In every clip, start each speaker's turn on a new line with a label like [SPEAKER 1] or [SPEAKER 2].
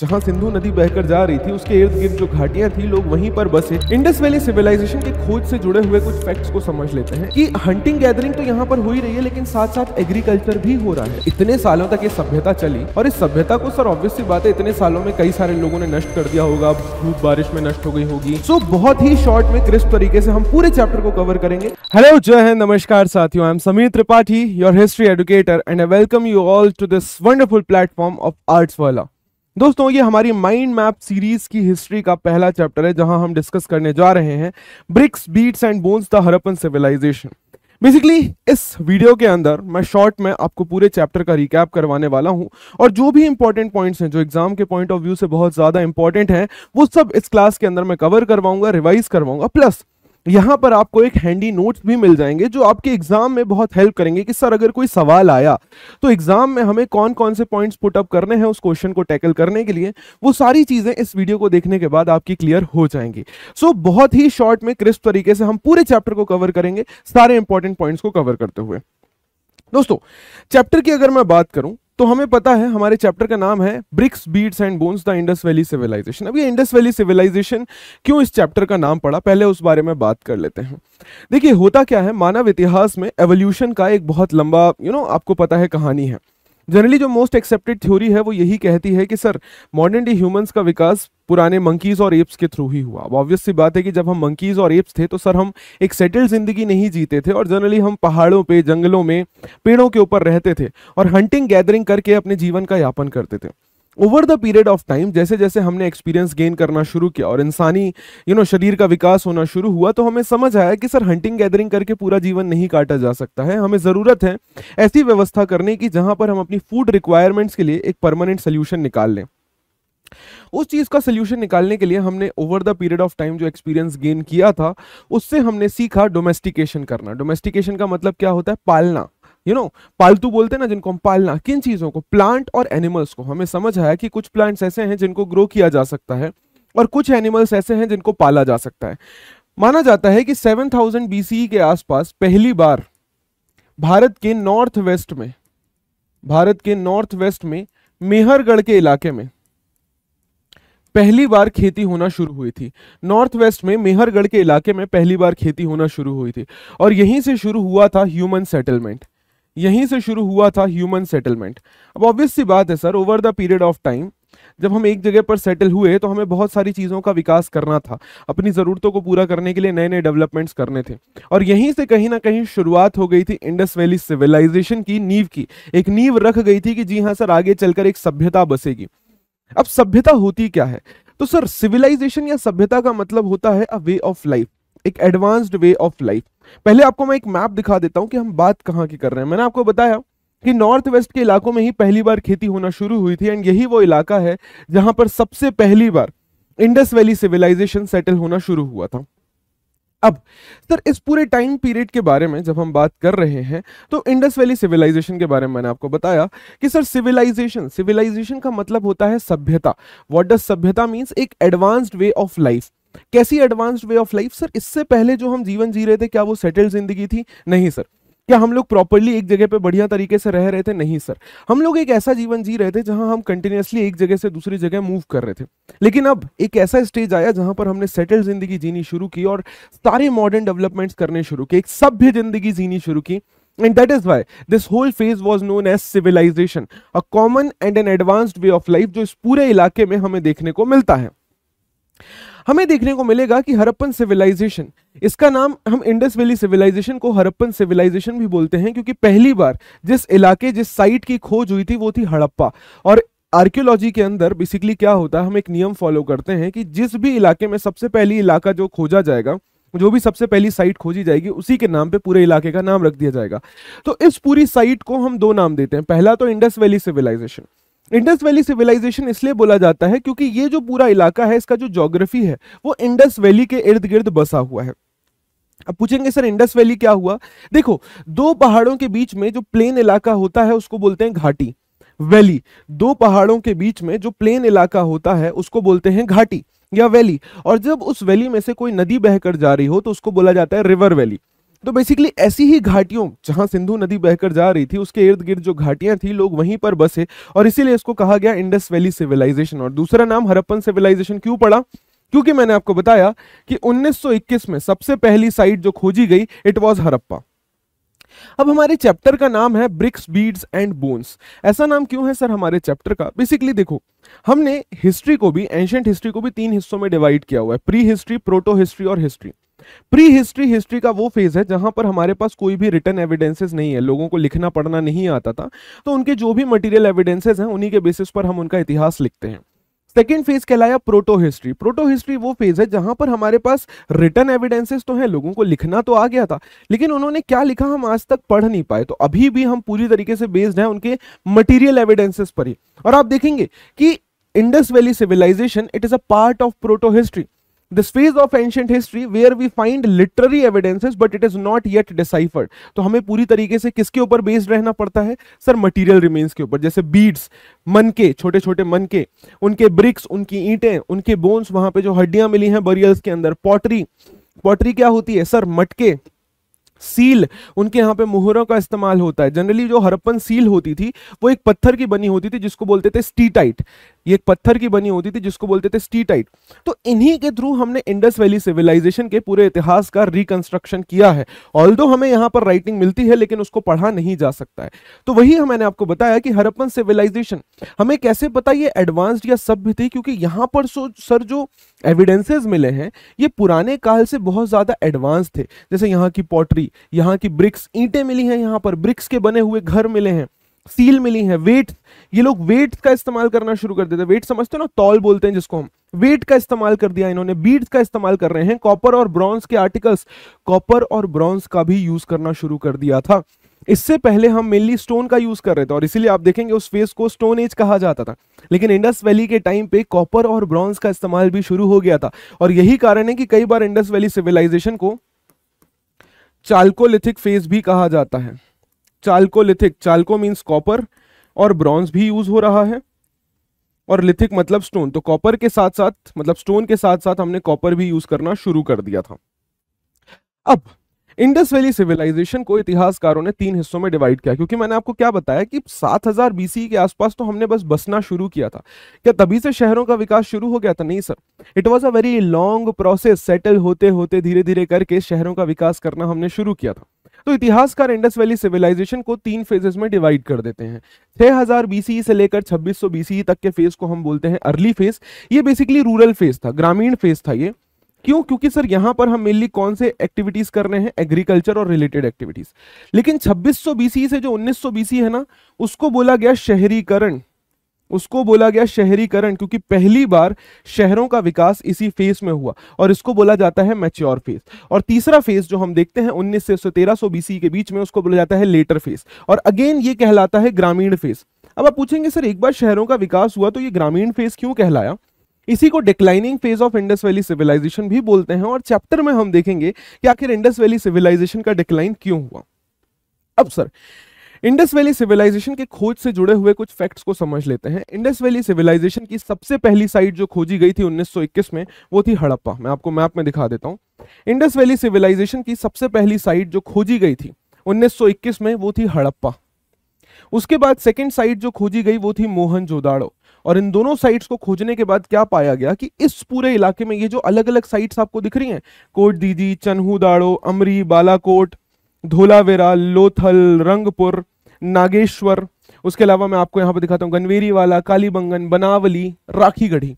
[SPEAKER 1] जहाँ सिंधु नदी बहकर जा रही थी उसके इर्द गिर्द जो घाटियां थी लोग वहीं पर बसे इंडस वैली सिविलाइजेशन के खोज से जुड़े हुए कुछ फैक्ट्स को समझ लेते हैं कि हंटिंग गैदरिंग तो यहाँ पर हो ही रही है लेकिन साथ साथ एग्रीकल्चर भी हो रहा है इतने सालों तक ये सभ्यता चली और इस सभ्यता को सर ऑब्वियसली बात है इतने सालों में कई सारे लोगों ने नष्ट कर दिया होगा धूप बारिश में नष्ट हो गई होगी सो बहुत ही शॉर्ट में क्रिस्प तरीके से हम पूरे चैप्टर को कवर करेंगे हेलो जय हिंद नमस्कार साथियों I am Sameer Tripathi your history educator and I welcome you all to this wonderful platform of arts वाला दोस्तों ये हमारी माइंड मैप सीरीज की हिस्ट्री का पहला चैप्टर है जहां हम डिस्कस करने जा रहे हैं bricks beads and bones the Harappan civilization basically इस वीडियो के अंदर मैं शॉर्ट में आपको पूरे चैप्टर का रिकैप करवाने वाला हूं और जो भी इंपॉर्टेंट पॉइंट्स हैं जो एग्जाम के पॉइंट ऑफ व्यू से बहुत ज़्यादा इंपॉर्टेंट हैं वो सब इस क्लास के अंदर मैं कवर करवाऊंगा रिवाइज करवाऊंगा प्लस यहाँ पर आपको एक हैंडी नोट्स भी मिल जाएंगे जो आपके एग्जाम में बहुत हेल्प करेंगे कि सर अगर कोई सवाल आया तो एग्जाम में हमें कौन कौन से पॉइंट्स पुट अप करने हैं उस क्वेश्चन को टैकल करने के लिए वो सारी चीजें इस वीडियो को देखने के बाद आपकी क्लियर हो जाएंगी सो so, बहुत ही शॉर्ट में क्रिस्प तरीके से हम पूरे चैप्टर को कवर करेंगे सारे इंपॉर्टेंट पॉइंट्स को कवर करते हुए दोस्तों चैप्टर की अगर मैं बात करूं तो हमें पता है हमारे चैप्टर का नाम है bricks beads and bones the Indus valley civilization अब ये इंडस वैली सिविलाइजेशन क्यों इस चैप्टर का नाम पड़ा पहले उस बारे में बात कर लेते हैं देखिए होता क्या है मानव इतिहास में एवोल्यूशन का एक बहुत लंबा यू you नो know, आपको पता है कहानी है जनरली जो मोस्ट एक्सेप्टेड थ्योरी है वो यही कहती है कि सर मॉडर्न डे ह्यूमंस का विकास पुराने मंकीज़ और एप्स के थ्रू ही हुआ अब ऑब्वियस सी बात है कि जब हम मंकीज़ और एप्स थे तो सर हम एक सेटल्ड ज़िंदगी नहीं जीते थे और जनरली हम पहाड़ों पे जंगलों में पेड़ों के ऊपर रहते थे और हंटिंग गैदरिंग करके अपने जीवन का यापन करते थे over the period of time जैसे जैसे हमने एक्सपीरियंस गेन करना शुरू किया और इंसानी यू you नो know, शरीर का विकास होना शुरू हुआ तो हमें समझ आया कि सर हंटिंग गैदरिंग करके पूरा जीवन नहीं काटा जा सकता है हमें ज़रूरत है ऐसी व्यवस्था करने की जहां पर हम अपनी फूड रिक्वायरमेंट्स के लिए एक परमानेंट सोल्यूशन निकाल लें उस चीज़ का सोल्यूशन निकालने के लिए हमने over the period of time जो एक्सपीरियंस गेन किया था उससे हमने सीखा डोमेस्टिकेशन करना डोमेस्टिकेशन का मतलब क्या होता है पालना यू नो पालतू बोलते हैं ना जिनको हम पालना किन चीज़ों को प्लांट और एनिमल्स को हमें समझ आया कि कुछ प्लांट्स ऐसे हैं जिनको ग्रो किया जा सकता है और कुछ एनिमल्स ऐसे हैं जिनको पाला जा सकता है माना जाता है कि 7000 थाउजेंड e के आसपास पहली बार भारत के नॉर्थ वेस्ट में भारत के नॉर्थ वेस्ट में मेहरगढ़ के इलाके में पहली बार खेती होना शुरू हुई थी नॉर्थ वेस्ट में मेहरगढ़ के इलाके में पहली बार खेती होना शुरू हुई थी और यहीं से शुरू हुआ था ह्यूमन सेटलमेंट यहीं से शुरू हुआ था ह्यूमन सेटलमेंट अब ऑब्वियस सी बात है sir over the period of time जब हम एक जगह पर सेटल हुए तो हमें बहुत सारी चीज़ों का विकास करना था अपनी ज़रूरतों को पूरा करने के लिए नए नए डेवलपमेंट्स करने थे और यहीं से कहीं ना कहीं शुरुआत हो गई थी इंडस वैली सिविलाइजेशन की नींव की एक नींव रख गई थी कि जी हाँ सर आगे चलकर एक सभ्यता बसेगी अब सभ्यता होती क्या है तो सर सिविलाइजेशन या सभ्यता का मतलब होता है अ वे ऑफ लाइफ एक एडवांस्ड वे ऑफ लाइफ पहले आपको मैं एक मैप दिखा देता हूं कि हम बात कहां की कर रहे हैं मैंने आपको बताया कि नॉर्थ वेस्ट के इलाकों में ही पहली बार खेती होना शुरू हुई थी एंड यही वो इलाका है जहां पर सबसे पहली बार इंडस वैली सिविलाइजेशन सेटल होना शुरू हुआ था अब सर इस पूरे टाइम पीरियड के बारे में जब हम बात कर रहे हैं तो इंडस वैली सिविलाइजेशन के बारे में मैंने आपको बताया कि सर सिविलाइजेशन सिविलाइजेशन का मतलब होता है सभ्यता व्हाट डज सभ्यता मींस एक एडवांस्ड वे ऑफ लाइफ कैसी advanced way of life sir इससे पहले जो हम जीवन जी रहे थे क्या वो सेटल्ड जिंदगी थी नहीं सर क्या हम लोग प्रॉपरली एक जगह पे बढ़िया तरीके से रह रहे थे नहीं सर हम लोग एक ऐसा जीवन जी रहे थे जहां हम कंटिन्यूसली एक जगह से दूसरी जगह मूव कर रहे थे लेकिन अब एक ऐसा स्टेज आया जहां पर हमने सेटल जिंदगी जीनी शुरू की और सारे मॉडर्न डेवलपमेंट्स करने शुरू किए एक सभ्य जिंदगी जीनी शुरू की And that is why this whole phase was known as civilization, a common and an advanced way of life जो इस पूरे इलाके में हमें देखने को मिलता है हमें देखने को मिलेगा कि हरप्पन सिविलाइजेशन इसका नाम हम इंडस वैली सिविलाइजेशन को हरप्पन सिविलाइजेशन भी बोलते हैं क्योंकि पहली बार जिस इलाके जिस साइट की खोज हुई थी वो थी हड़प्पा और आर्कियोलॉजी के अंदर बेसिकली क्या होता है हम एक नियम फॉलो करते हैं कि जिस भी इलाके में सबसे पहली इलाका जो खोजा जाएगा जो भी सबसे पहली साइट खोजी जाएगी उसी के नाम पे पूरे इलाके का नाम रख दिया जाएगा तो इस पूरी साइट को हम दो नाम देते हैं पहला तो Indus valley civilization Indus valley civilization इसलिए बोला जाता है क्योंकि ये जो पूरा इलाका है इसका जो जोग्राफी है वो इंडस वैली के इर्द गिर्द बसा हुआ है अब पूछेंगे सर इंडस वैली क्या हुआ देखो दो पहाड़ों के बीच में जो प्लेन इलाका होता है उसको बोलते हैं घाटी वैली दो पहाड़ों के बीच में जो प्लेन इलाका होता है उसको बोलते हैं घाटी या वैली और जब उस वैली में से कोई नदी बहकर जा रही हो तो उसको बोला जाता है रिवर वैली तो बेसिकली ऐसी ही घाटियों जहां सिंधु नदी बहकर जा रही थी उसके इर्द गिर्द जो घाटियां थी लोग वहीं पर बसे और इसीलिए इसको कहा गया इंडस वैली सिविलाइजेशन और दूसरा नाम हरप्पन सिविलाइजेशन क्यों पड़ा क्योंकि मैंने आपको बताया कि 1921 में सबसे पहली साइट जो खोजी गई इट वॉज हरप्पा अब हमारे चैप्टर का नाम है ब्रिक्स बीड्स एंड बोन्स ऐसा नाम क्यों है सर हमारे चैप्टर का बेसिकली देखो हमने हिस्ट्री को भी एंशियंट हिस्ट्री को भी तीन हिस्सों में डिवाइड किया हुआ है प्री हिस्ट्री प्रोटो हिस्ट्री और हिस्ट्री प्री हिस्ट्री हिस्ट्री का वो फेज है जहां पर हमारे पास कोई भी रिटर्न एविडेंसेस नहीं है लोगों को लिखना पढ़ना नहीं आता था तो उनके जो भी मटेरियल एविडेंसेस हैं उन्हीं के बेसिस पर हम उनका इतिहास लिखते हैं सेकेंड फेज कहलाया प्रोटो हिस्ट्री प्रोटो हिस्ट्री वो फेज है जहां पर हमारे पास रिटर्न एविडेंसेस तो हैं लोगों को लिखना तो आ गया था लेकिन उन्होंने क्या लिखा हम आज तक पढ़ नहीं पाए तो अभी भी हम पूरी तरीके से बेस्ड हैं उनके मटेरियल एविडेंसेस पर ही और आप देखेंगे कि Indus valley civilization it is a part of proto history this phase of ancient history where we find literary evidences but it is not yet deciphered तो हमें पूरी तरीके से किसके ऊपर बेस्ड रहना पड़ता है सर मटीरियल रिमेन्स के ऊपर जैसे बीड्स मन के छोटे छोटे मन के उनके ब्रिक्स उनकी ईंटें उनके बोन्स वहां पे जो हड्डियां मिली हैं बरियल्स के अंदर पॉटरी पॉटरी क्या होती है सर मटके सील उनके यहाँ पे मुहरों का इस्तेमाल होता है जनरली जो हरप्पन सील होती थी वो एक पत्थर की बनी होती थी जिसको बोलते थे स्टीटाइट ये एक पत्थर की बनी होती थी जिसको बोलते थे स्टीटाइट तो इन्हीं के थ्रू हमने इंडस वैली सिविलाइजेशन के पूरे इतिहास का रिकंस्ट्रक्शन किया है ऑल हमें यहाँ पर राइटिंग मिलती है लेकिन उसको पढ़ा नहीं जा सकता है तो वही मैंने आपको बताया कि हरप्पन सिविलाइजेशन हमें कैसे पता ये एडवांस्ड या सभ्य थी क्योंकि यहाँ पर सर जो एविडेंसेज मिले हैं ये पुराने काल से बहुत ज़्यादा एडवांस थे जैसे यहाँ की पॉटरी यहाँ की ब्रिक्स ईंटें मिली हैं यहाँ पर ब्रिक्स के बने हुए घर मिले हैं सील मिली है वेट ये लोग वेट का इस्तेमाल करना शुरू कर देते वेट समझते हो ना तौल बोलते हैं जिसको हम वेट का इस्तेमाल कर दिया इन्होंने बीड्स का इस्तेमाल कर रहे हैं कॉपर और ब्रॉन्ज के आर्टिकल्स कॉपर और ब्रॉन्ज का भी यूज करना शुरू कर दिया था इससे पहले हम मेनली स्टोन का यूज कर रहे थे और इसीलिए आप देखेंगे उस फेस को स्टोन एज कहा जाता था लेकिन इंडस वैली के टाइम पे कॉपर और ब्रॉन्ज का इस्तेमाल भी शुरू हो गया था और यही कारण है कि कई बार इंडस वैली सिविलाइजेशन को चाल्कोलिथिक फेज भी कहा जाता है चालकोलिथिक चालको मीन्स कॉपर और ब्रॉन्ज भी यूज हो रहा है और लिथिक मतलब स्टोन तो कॉपर के साथ साथ मतलब स्टोन के साथ साथ हमने कॉपर भी यूज करना शुरू कर दिया था अब इंडस वैली सिविलाइजेशन को इतिहासकारों ने तीन हिस्सों में डिवाइड किया क्योंकि मैंने आपको क्या बताया कि 7000 बीसी e के आसपास तो हमने बस बसना शुरू किया था क्या तभी से शहरों का विकास शुरू हो गया था नहीं sir it was a very long process settle होते होते धीरे धीरे करके शहरों का विकास करना हमने शुरू किया था तो इतिहासकार इंडस वैली सिविलाइजेशन को तीन फेजेस में डिवाइड कर देते हैं 6000 बीसीई e से लेकर 2600 बीसीई e तक के फेज को हम बोलते हैं अर्ली फेज ये बेसिकली रूरल फेज था ग्रामीण फेज था ये क्यों क्योंकि सर यहां पर हम मेनली कौन से एक्टिविटीज कर रहे हैं एग्रीकल्चर और रिलेटेड एक्टिविटीज लेकिन 2600 सौ e से जो 1900 सौ है ना उसको बोला गया शहरीकरण उसको बोला गया शहरीकरण क्योंकि पहली बार शहरों का विकास इसी फेज में हुआ और इसको बोला जाता है मैच्योर फेज और तीसरा फेज जो हम देखते हैं उन्नीस से तेरह सौ बीसी के बीच में उसको बोला जाता है लेटर फेज और अगेन ये कहलाता है ग्रामीण फेज अब आप पूछेंगे सर एक बार शहरों का विकास हुआ तो ये ग्रामीण फेज क्यों कहलाया इसी को declining phase of Indus valley civilization भी बोलते हैं और चैप्टर में हम देखेंगे कि आखिर इंडस वैली सिविलाइजेशन का डिक्लाइन क्यों हुआ अब सर इंडस वैली सिविलाइजेशन के खोज से जुड़े हुए कुछ फैक्ट्स को समझ लेते हैं इंडस वैली सिविलाइजेशन की सबसे पहली साइट जो खोजी गई थी 1921 में वो थी हड़प्पा मैं आपको मैप में दिखा देता हूँ इंडस वैली सिविलाइजेशन की सबसे पहली साइट जो खोजी गई थी 1921 में वो थी हड़प्पा उसके बाद सेकेंड साइट जो खोजी गई वो थी मोहन जोदाड़ो और इन दोनों साइट्स को खोजने के बाद क्या पाया गया कि इस पूरे इलाके में ये जो अलग अलग साइट्स आपको दिख रही हैं कोट दीदी चन्हू दाड़ो अमरी बालाकोट धोलावेरा लोथल रंगपुर नागेश्वर उसके अलावा मैं आपको यहाँ पर दिखाता हूँ गनवेरी वाला कालीबंगन बनावली राखीगढ़ी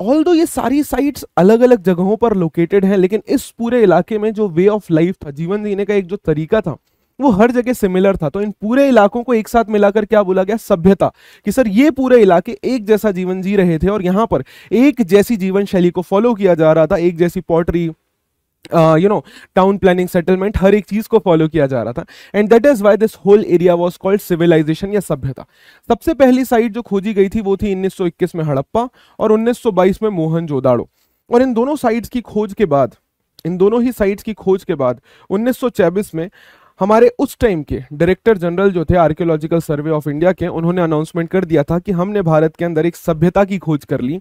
[SPEAKER 1] ऑल दो ये सारी साइट्स अलग अलग जगहों पर लोकेटेड हैं लेकिन इस पूरे इलाके में जो वे ऑफ लाइफ था जीवन जीने का एक जो तरीका था वो हर जगह सिमिलर था तो इन पूरे इलाकों को एक साथ मिलाकर क्या बोला गया सभ्यता कि सर ये पूरे इलाके एक जैसा जीवन जी रहे थे और यहाँ पर एक जैसी जीवन शैली को फॉलो किया जा रहा था एक जैसी pottery you know town planning settlement हर एक चीज को फॉलो किया जा रहा था and that is why this whole area was called civilization या सभ्यता सबसे पहली साइट जो खोजी गई थी वो थी 1921 में हड़प्पा और 1922 में मोहन जोदाड़ो और इन दोनों साइट्स की खोज के बाद इन दोनों ही साइट्स की खोज के बाद उन्नीस में हमारे उस टाइम के डायरेक्टर जनरल जो थे आर्कियोलॉजिकल सर्वे ऑफ इंडिया के उन्होंने अनाउंसमेंट कर दिया था कि हमने भारत के अंदर एक सभ्यता की खोज कर ली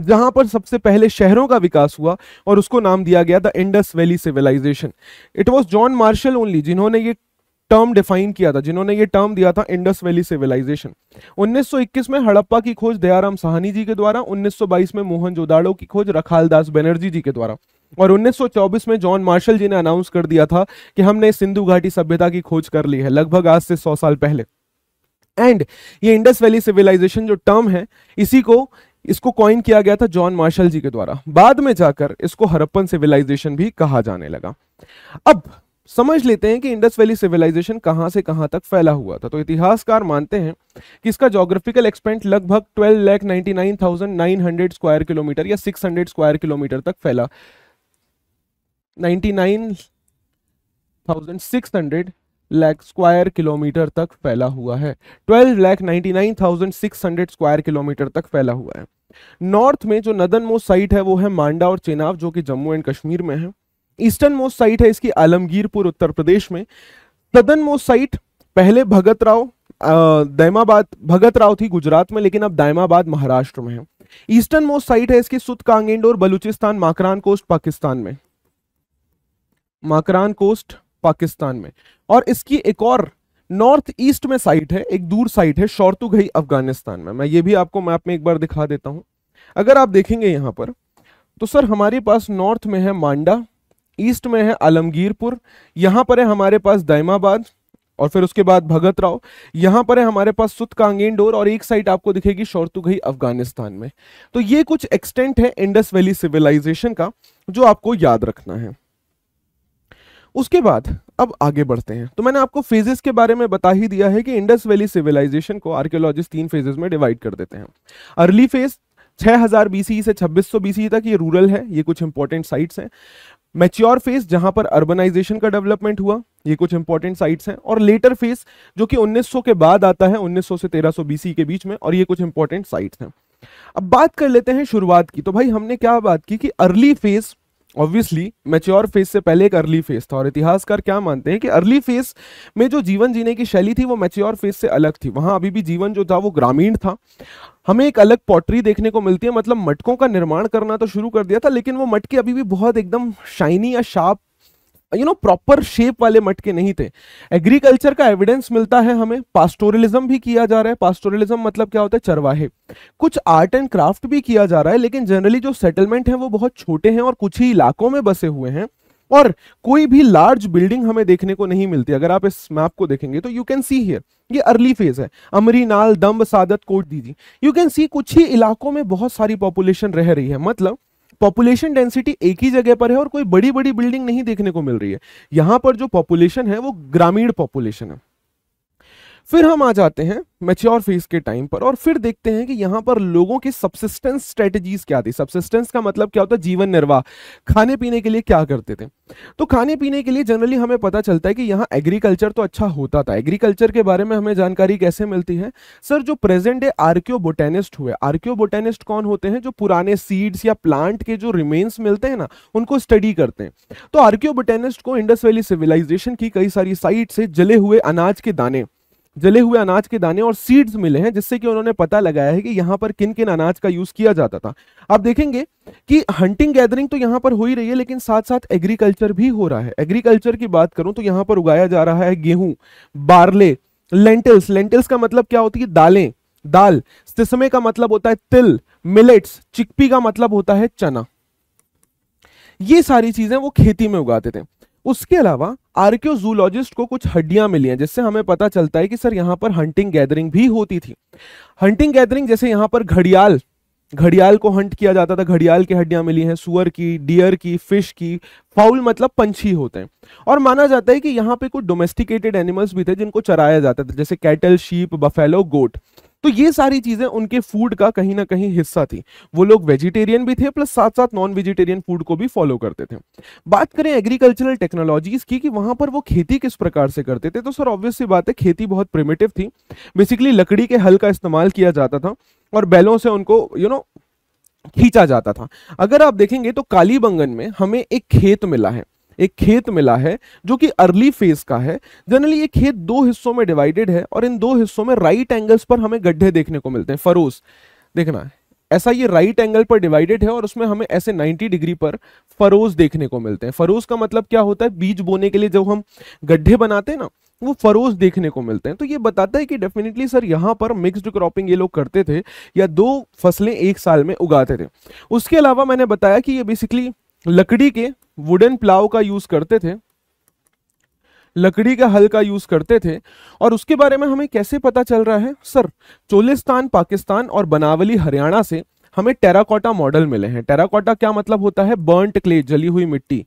[SPEAKER 1] जहां पर सबसे पहले शहरों का विकास हुआ और उसको नाम दिया गया the Indus valley civilization it was John Marshall only जिन्होंने ये टर्म डिफाइन किया था जिन्होंने ये टर्म दिया था इंडस वैली सिविलाइजेशन 1921 में हड़प्पा की खोज दयाराम साहनी जी के द्वारा 1922 में मोहन जोदाड़ो की खोज रखालदास बनर्जी जी के द्वारा और 1924 में जॉन मार्शल जी ने अनाउंस कर दिया था कि हमने सिंधु घाटी सभ्यता की खोज कर ली है लगभग आज से सौ साल पहले एंड ये इंडस वैली सिविलाइजेशन जो टर्म है इसी को इसको कॉइन किया गया था जॉन मार्शल जी के द्वारा बाद में जाकर इसको हरप्पन सिविलाइजेशन भी कहा जाने लगा अब समझ लेते हैं कि इंडस वैली सिविलाइजेशन कहां से कहां तक फैला हुआ था तो इतिहासकार मानते हैं कि इसका जोग्राफिकल एक्सपेंट लगभग twelve lakh ninety nine thousand nine hundred square kilometre या सिक्स हंड्रेड स्क्वायर किलोमीटर तक फैला ninety nine thousand six hundred lakh square kilometre तक फैला हुआ है twelve lakh ninety nine thousand six hundred square kilometre तक फैला हुआ है नॉर्थ में जो नदन मोस्ट साइट है वो है मांडा और चेनाब जो कि जम्मू एंड कश्मीर में है ईस्टर्न मोस्ट साइट है इसकी आलमगीरपुर उत्तर प्रदेश में सदन मोस्ट साइट पहले भगत राव दैमाबाद भगत राव थी गुजरात में लेकिन अब दैमाबाद महाराष्ट्र में है ईस्टर्न मोस्ट साइट है इसकी सुत कांगेंड और बलूचिस्तान माकरान कोस्ट पाकिस्तान में माकरान कोस्ट पाकिस्तान में और इसकी एक और नॉर्थ ईस्ट में साइट है एक दूर साइट है शोरतुघई अफगानिस्तान में मैं ये भी आपको मैप में एक बार दिखा देता हूं अगर आप देखेंगे यहां पर तो सर हमारे पास नॉर्थ में है मांडा ईस्ट में है आलमगीरपुर यहां पर है हमारे पास दैमाबाद और फिर उसके बाद भगत राव यहां पर है हमारे पास सुत कांगेंडोर और एक साइड आपको दिखेगी शोरतुघई अफगानिस्तान में तो ये कुछ एक्सटेंट है इंडस वैली सिविलाइजेशन का जो आपको याद रखना है उसके बाद अब आगे बढ़ते हैं तो मैंने आपको फेजेस के बारे में बता ही दिया है कि इंडस वैली सिविलाइजेशन को आर्कियोलॉजिस्ट तीन फेजेस में डिवाइड कर देते हैं अर्ली फेज 6000 बीसी से 2600 बीसी e तक ये रूरल है ये कुछ इंपॉर्टेंट साइट्स हैं मेच्योर फेज जहां पर अर्बनाइजेशन का डेवलपमेंट हुआ ये कुछ इंपॉर्टेंट साइट्स हैं और लेटर फेज जो कि 1900 के बाद आता है 1900 से 1300 बीसी e के बीच में और ये कुछ इंपॉर्टेंट साइट्स हैं अब बात कर लेते हैं शुरुआत की तो भाई हमने क्या बात की कि early phase obviously mature phase से पहले एक अर्ली फेज था और इतिहासकार क्या मानते हैं कि अर्ली फेज में जो जीवन जीने की शैली थी वो मेच्योर फेज से अलग थी वहाँ अभी भी जीवन जो था वो ग्रामीण था हमें एक अलग पॉटरी देखने को मिलती है मतलब मटकों का निर्माण करना तो शुरू कर दिया था लेकिन वो मटके अभी भी बहुत एकदम शाइनी या sharp you know proper shape वाले मटके नहीं थे एग्रीकल्चर का एविडेंस मिलता है हमें पास्टोरलिज्म भी किया जा रहा है पास्टोरलिज्म मतलब क्या होता है चरवाहे कुछ आर्ट एंड क्राफ्ट भी किया जा रहा है लेकिन जनरली जो सेटलमेंट है वो बहुत छोटे हैं और कुछ ही इलाकों में बसे हुए हैं और कोई भी लार्ज बिल्डिंग हमें देखने को नहीं मिलती अगर आप इस मैप को देखेंगे तो यू कैन सी हियर ये अर्ली फेज है Amri Nal Damb Sadaat Kot Diji you can see कुछ ही इलाकों में बहुत सारी पॉपुलेशन रह रही है मतलब पॉपुलेशन डेंसिटी एक ही जगह पर है और कोई बड़ी बड़ी बिल्डिंग नहीं देखने को मिल रही है यहां पर जो पॉपुलेशन है वो ग्रामीण पॉपुलेशन है फिर हम आ जाते हैं मेच्योर फेज के टाइम पर और फिर देखते हैं कि यहां पर लोगों की सब्सिस्टेंस स्ट्रेटजीज क्या थी सब्सिस्टेंस का मतलब क्या होता है जीवन निर्वाह खाने पीने के लिए क्या करते थे तो खाने पीने के लिए जनरली हमें पता चलता है कि यहाँ एग्रीकल्चर तो अच्छा होता था एग्रीकल्चर के बारे में हमें जानकारी कैसे मिलती है सर जो प्रेजेंट डे आर्क्यो बोटेनिस्ट हुए आर्क्यो बोटेनिस्ट कौन होते हैं जो पुराने सीड्स या प्लांट के जो रिमेन्स मिलते हैं ना उनको स्टडी करते हैं तो आर्क्यो बोटेनिस्ट को इंडस वैली सिविलाइजेशन की कई सारी साइट से जले हुए अनाज के दाने जले हुए अनाज के दाने और सीड्स मिले हैं जिससे कि उन्होंने पता लगाया है कि यहाँ पर किन किन अनाज का यूज किया जाता था आप देखेंगे कि हंटिंग गैदरिंग तो यहाँ पर हो ही रही है लेकिन साथ साथ एग्रीकल्चर भी हो रहा है एग्रीकल्चर की बात करूं तो यहाँ पर उगाया जा रहा है गेहूं बारले लेंटिल्स लेंटिल्स का मतलब क्या होती है दालें दाल सिसमे का मतलब होता है तिल मिलेट्स चिकपी का मतलब होता है चना ये सारी चीजें वो खेती में उगाते थे उसके अलावा आर्क्योजूलॉजिस्ट को कुछ हड्डियां मिली हैं जिससे हमें पता चलता है कि सर यहां पर हंटिंग गैदरिंग भी होती थी हंटिंग गैदरिंग जैसे यहां पर घड़ियाल घड़ियाल को हंट किया जाता था घड़ियाल की हड्डियां मिली हैं सुअर की डियर की फिश की फाउल मतलब पंछी होते हैं और माना जाता है कि यहाँ पे कुछ डोमेस्टिकेटेड एनिमल्स भी थे जिनको चराया जाता था जैसे कैटल शीप बफेलो गोट तो ये सारी चीजें उनके फूड का कहीं ना कहीं हिस्सा थी वो लोग वेजिटेरियन भी थे प्लस साथ साथ नॉन वेजिटेरियन फूड को भी फॉलो करते थे बात करें एग्रीकल्चरल टेक्नोलॉजीज की कि वहां पर वो खेती किस प्रकार से करते थे तो सर ऑब्वियसली बात है खेती बहुत प्रिमेटिव थी बेसिकली लकड़ी के हल का इस्तेमाल किया जाता था और बैलों से उनको यू you नो know, खींचा जाता था अगर आप देखेंगे तो कालीबंगन में हमें एक खेत मिला है एक खेत मिला है जो कि अर्ली फेज का है जनरली ये खेत दो हिस्सों में डिवाइडेड है और इन दो हिस्सों में राइट एंगल्स पर हमें गड्ढे देखने को मिलते हैं फरोज देखना ऐसा ये राइट एंगल पर डिवाइडेड है और उसमें हमें ऐसे 90 डिग्री पर फरोज देखने को मिलते हैं फरोज का मतलब क्या होता है बीज बोने के लिए जब हम गड्ढे बनाते हैं ना वो फरोज देखने को मिलते हैं तो ये बताता है कि डेफिनेटली सर यहाँ पर मिक्स्ड क्रॉपिंग ये लोग करते थे या दो फसलें एक साल में उगाते थे उसके अलावा मैंने बताया कि ये बेसिकली लकड़ी के वुडन प्लाव का यूज करते थे लकड़ी का हल का यूज करते थे और उसके बारे में हमें कैसे पता चल रहा है सर चोलिस्तान पाकिस्तान और बनावली हरियाणा से हमें टेराकोटा मॉडल मिले हैं टेराकोटा क्या मतलब होता है बर्नट क्ले जली हुई मिट्टी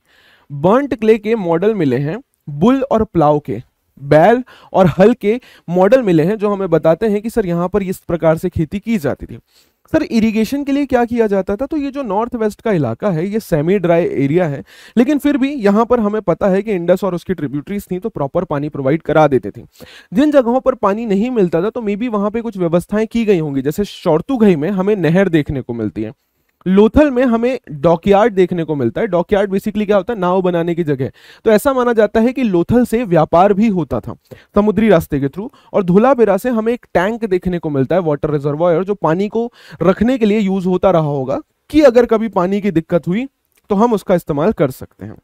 [SPEAKER 1] बर्नट क्ले के मॉडल मिले हैं बुल और प्लाव के बैल और हल के मॉडल मिले हैं जो हमें बताते हैं कि सर यहाँ पर इस प्रकार से खेती की जाती थी सर इरिगेशन के लिए क्या किया जाता था तो ये जो नॉर्थ वेस्ट का इलाका है ये सेमी ड्राई एरिया है लेकिन फिर भी यहाँ पर हमें पता है कि इंडस और उसकी ट्रिब्यूटरीज थी तो प्रॉपर पानी प्रोवाइड करा देते थे जिन जगहों पर पानी नहीं मिलता था तो मे बी वहाँ पर कुछ व्यवस्थाएं की गई होंगी जैसे शौर्तुघई में हमें नहर देखने को मिलती है लोथल में हमें डॉकयार्ड देखने को मिलता है डॉकयार्ड बेसिकली क्या होता है नाव बनाने की जगह तो ऐसा माना जाता है कि लोथल से व्यापार भी होता था समुद्री रास्ते के थ्रू और धोलाबेरा से हमें एक टैंक देखने को मिलता है वाटर रिजर्वायर जो पानी को रखने के लिए यूज होता रहा होगा कि अगर कभी पानी की दिक्कत हुई तो हम उसका इस्तेमाल कर सकते हैं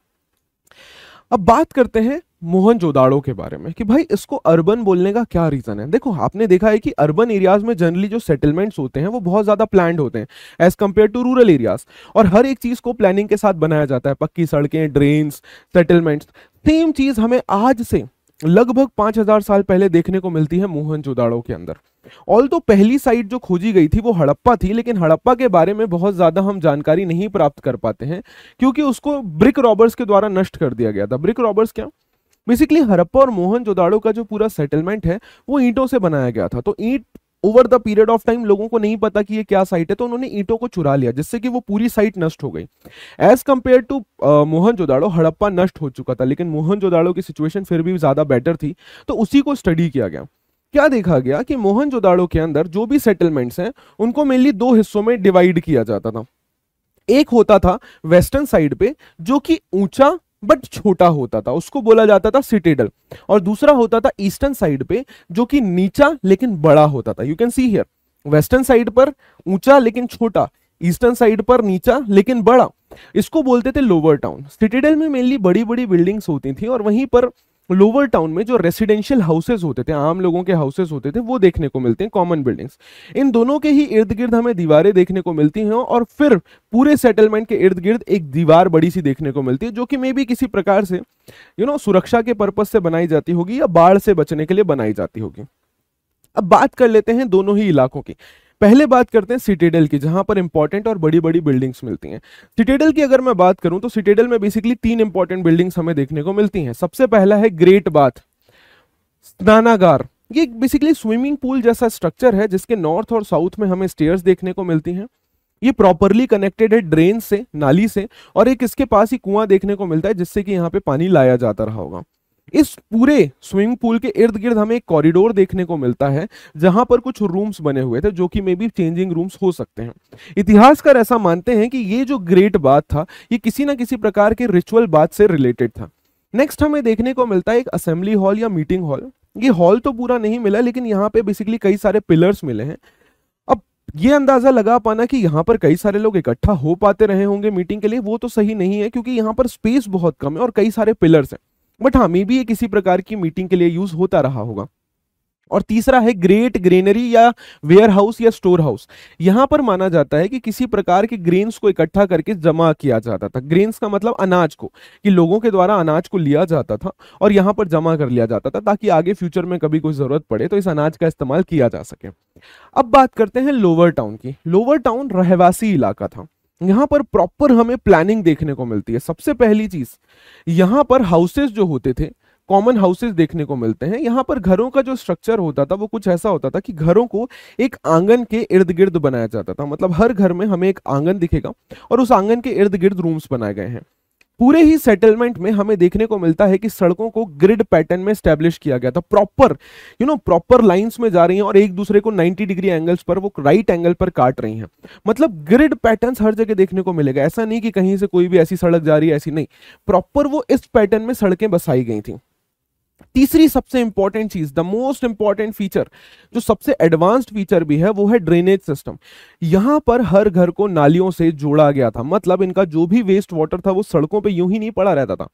[SPEAKER 1] अब बात करते हैं मोहन जोदाड़ो के बारे में कि भाई इसको अर्बन बोलने का क्या रीज़न है देखो आपने देखा है कि अर्बन एरियाज में जनरली जो सेटलमेंट्स होते हैं वो बहुत ज़्यादा प्लान्ड होते हैं as compare to rural areas और हर एक चीज़ को प्लानिंग के साथ बनाया जाता है पक्की सड़कें ड्रेन्स सेटलमेंट्स सेम चीज़ हमें आज से लगभग 5000 साल पहले देखने को मिलती है मोहनजोदाड़ो के अंदर ऑल तो पहली साइट जो खोजी गई थी वो हड़प्पा थी लेकिन हड़प्पा के बारे में बहुत ज़्यादा हम जानकारी नहीं प्राप्त कर पाते हैं क्योंकि उसको ब्रिक रॉबर्स के द्वारा नष्ट कर दिया गया था ब्रिक रॉबर्स क्या बेसिकली हड़प्पा और जोदाड़ो का जो पूरा सेटलमेंट है वो ईंटों से बनाया गया था तो ईंट over the period of time लोगों को नहीं पता कि ये क्या साइट है तो उन्होंने ईंटों को चुरा लिया जिससे कि वो पूरी साइट नष्ट हो गई as compare to Mohenjodaro Harappa नष्ट हो चुका था लेकिन मोहन जोदाड़ो की सिचुएशन फिर भी ज्यादा बेटर थी तो उसी को स्टडी किया गया क्या देखा गया कि मोहन जोदाड़ो के अंदर जो भी सेटलमेंट्स हैं उनको मेनली दो हिस्सों में डिवाइड किया जाता था एक होता था वेस्टर्न साइड पे जो कि ऊंचा बट छोटा होता था उसको बोला जाता था सिटेडल और दूसरा होता था ईस्टर्न साइड पे जो कि नीचा लेकिन बड़ा होता था you can see here western side पर ऊंचा लेकिन छोटा ईस्टर्न साइड पर नीचा लेकिन बड़ा इसको बोलते थे लोअर टाउन सिटेडल में मेनली बड़ी बड़ी बिल्डिंग्स होती थी और वहीं पर लोअर टाउन में जो रेसिडेंशियल हाउसेस होते थे आम लोगों के हाउसेस होते थे वो देखने को मिलते हैं कॉमन बिल्डिंग्स इन दोनों के ही इर्द गिर्द हमें दीवारें देखने को मिलती हैं और फिर पूरे सेटलमेंट के इर्द गिर्द एक दीवार बड़ी सी देखने को मिलती है जो कि मे बी किसी प्रकार से यू you नो know, सुरक्षा के पर्पज से बनाई जाती होगी या बाढ़ से बचने के लिए बनाई जाती होगी अब बात कर लेते हैं दोनों ही इलाकों की पहले बात करते हैं सिटेडल की जहां पर इंपॉर्टेंट और बड़ी बड़ी बिल्डिंग्स मिलती हैं सिटेडल की अगर मैं बात करूं तो सिटेडल में बेसिकली तीन इंपॉर्टेंट बिल्डिंग्स हमें देखने को मिलती हैं सबसे पहला है ग्रेट बाथ स्नानागार ये बेसिकली स्विमिंग पूल जैसा स्ट्रक्चर है जिसके नॉर्थ और साउथ में हमें स्टेयर्स देखने को मिलती हैं ये प्रॉपरली कनेक्टेड है ड्रेन से नाली से और एक इसके पास ही कुआं देखने को मिलता है जिससे कि यहाँ पे पानी लाया जाता रहा होगा इस पूरे स्विमिंग पूल के इर्द गिर्द हमें एक कॉरिडोर देखने को मिलता है जहां पर कुछ रूम्स बने हुए थे जो कि मे बी चेंजिंग रूम्स हो सकते हैं इतिहासकार ऐसा मानते हैं कि ये जो ग्रेट बात था ये किसी ना किसी प्रकार के रिचुअल बात से रिलेटेड था नेक्स्ट हमें देखने को मिलता है एक असेंबली हॉल या मीटिंग हॉल ये हॉल तो पूरा नहीं मिला लेकिन यहाँ पे बेसिकली कई सारे पिलर्स मिले हैं अब ये अंदाजा लगा पाना कि यहाँ पर कई सारे लोग इकट्ठा हो पाते रहे होंगे मीटिंग के लिए वो तो सही नहीं है क्योंकि यहाँ पर स्पेस बहुत कम है और कई सारे पिलर्स हैं बट हाँ मे बी ये किसी प्रकार की मीटिंग के लिए यूज होता रहा होगा और तीसरा है ग्रेट ग्रेनरी या वेयर हाउस या स्टोर हाउस यहां पर माना जाता है कि किसी प्रकार के ग्रेन्स को इकट्ठा करके जमा किया जाता था ग्रेन्स का मतलब अनाज को कि लोगों के द्वारा अनाज को लिया जाता था और यहां पर जमा कर लिया जाता था ताकि आगे फ्यूचर में कभी कोई जरूरत पड़े तो इस अनाज का इस्तेमाल किया जा सके अब बात करते हैं लोअर टाउन की लोअर टाउन रहवासी इलाका था यहाँ पर प्रॉपर हमें प्लानिंग देखने को मिलती है सबसे पहली चीज यहाँ पर हाउसेस जो होते थे कॉमन हाउसेस देखने को मिलते हैं यहाँ पर घरों का जो स्ट्रक्चर होता था वो कुछ ऐसा होता था कि घरों को एक आंगन के इर्द गिर्द बनाया जाता था मतलब हर घर में हमें एक आंगन दिखेगा और उस आंगन के इर्द गिर्द रूम्स बनाए गए हैं पूरे ही सेटलमेंट में हमें देखने को मिलता है कि सड़कों को ग्रिड पैटर्न में स्टैब्लिश किया गया था proper you know proper lines में जा रही हैं और एक दूसरे को 90 डिग्री एंगल्स पर वो राइट एंगल पर काट रही हैं मतलब ग्रिड पैटर्न्स हर जगह देखने को मिलेगा ऐसा नहीं कि कहीं से कोई भी ऐसी सड़क जा रही है ऐसी नहीं प्रॉपर वो इस पैटर्न में सड़कें बसाई गई थी तीसरी सबसे इंपॉर्टेंट चीज द मोस्ट इंपॉर्टेंट फीचर जो सबसे एडवांस्ड फीचर भी है वो है ड्रेनेज सिस्टम यहां पर हर घर को नालियों से जोड़ा गया था मतलब इनका जो भी वेस्ट वाटर था वो सड़कों पे यूं ही नहीं पड़ा रहता था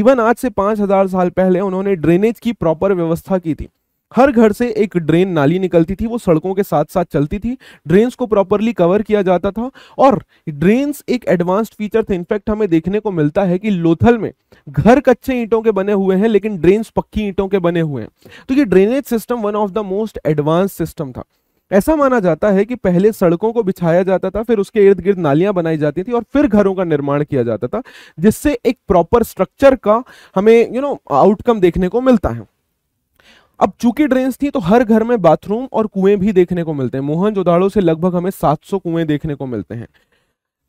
[SPEAKER 1] इवन आज से पांच हजार साल पहले उन्होंने ड्रेनेज की प्रॉपर व्यवस्था की थी हर घर से एक ड्रेन नाली निकलती थी वो सड़कों के साथ साथ चलती थी ड्रेन्स को प्रॉपरली कवर किया जाता था और ड्रेन्स एक एडवांस्ड फीचर थे इनफैक्ट हमें देखने को मिलता है कि लोथल में घर कच्चे ईंटों के बने हुए हैं लेकिन ड्रेन्स पक्की ईंटों के बने हुए हैं तो ये drainage system one of the most advance system था ऐसा माना जाता है कि पहले सड़कों को बिछाया जाता था फिर उसके इर्द गिर्द नालियां बनाई जाती थी और फिर घरों का निर्माण किया जाता था जिससे एक प्रॉपर स्ट्रक्चर का हमें यू नो आउटकम देखने को मिलता है अब चूंकि ड्रेन थी तो हर घर में बाथरूम और कुएं भी देखने को मिलते हैं मोहन जोदाड़ो से लगभग हमें 700 कुएं देखने को मिलते हैं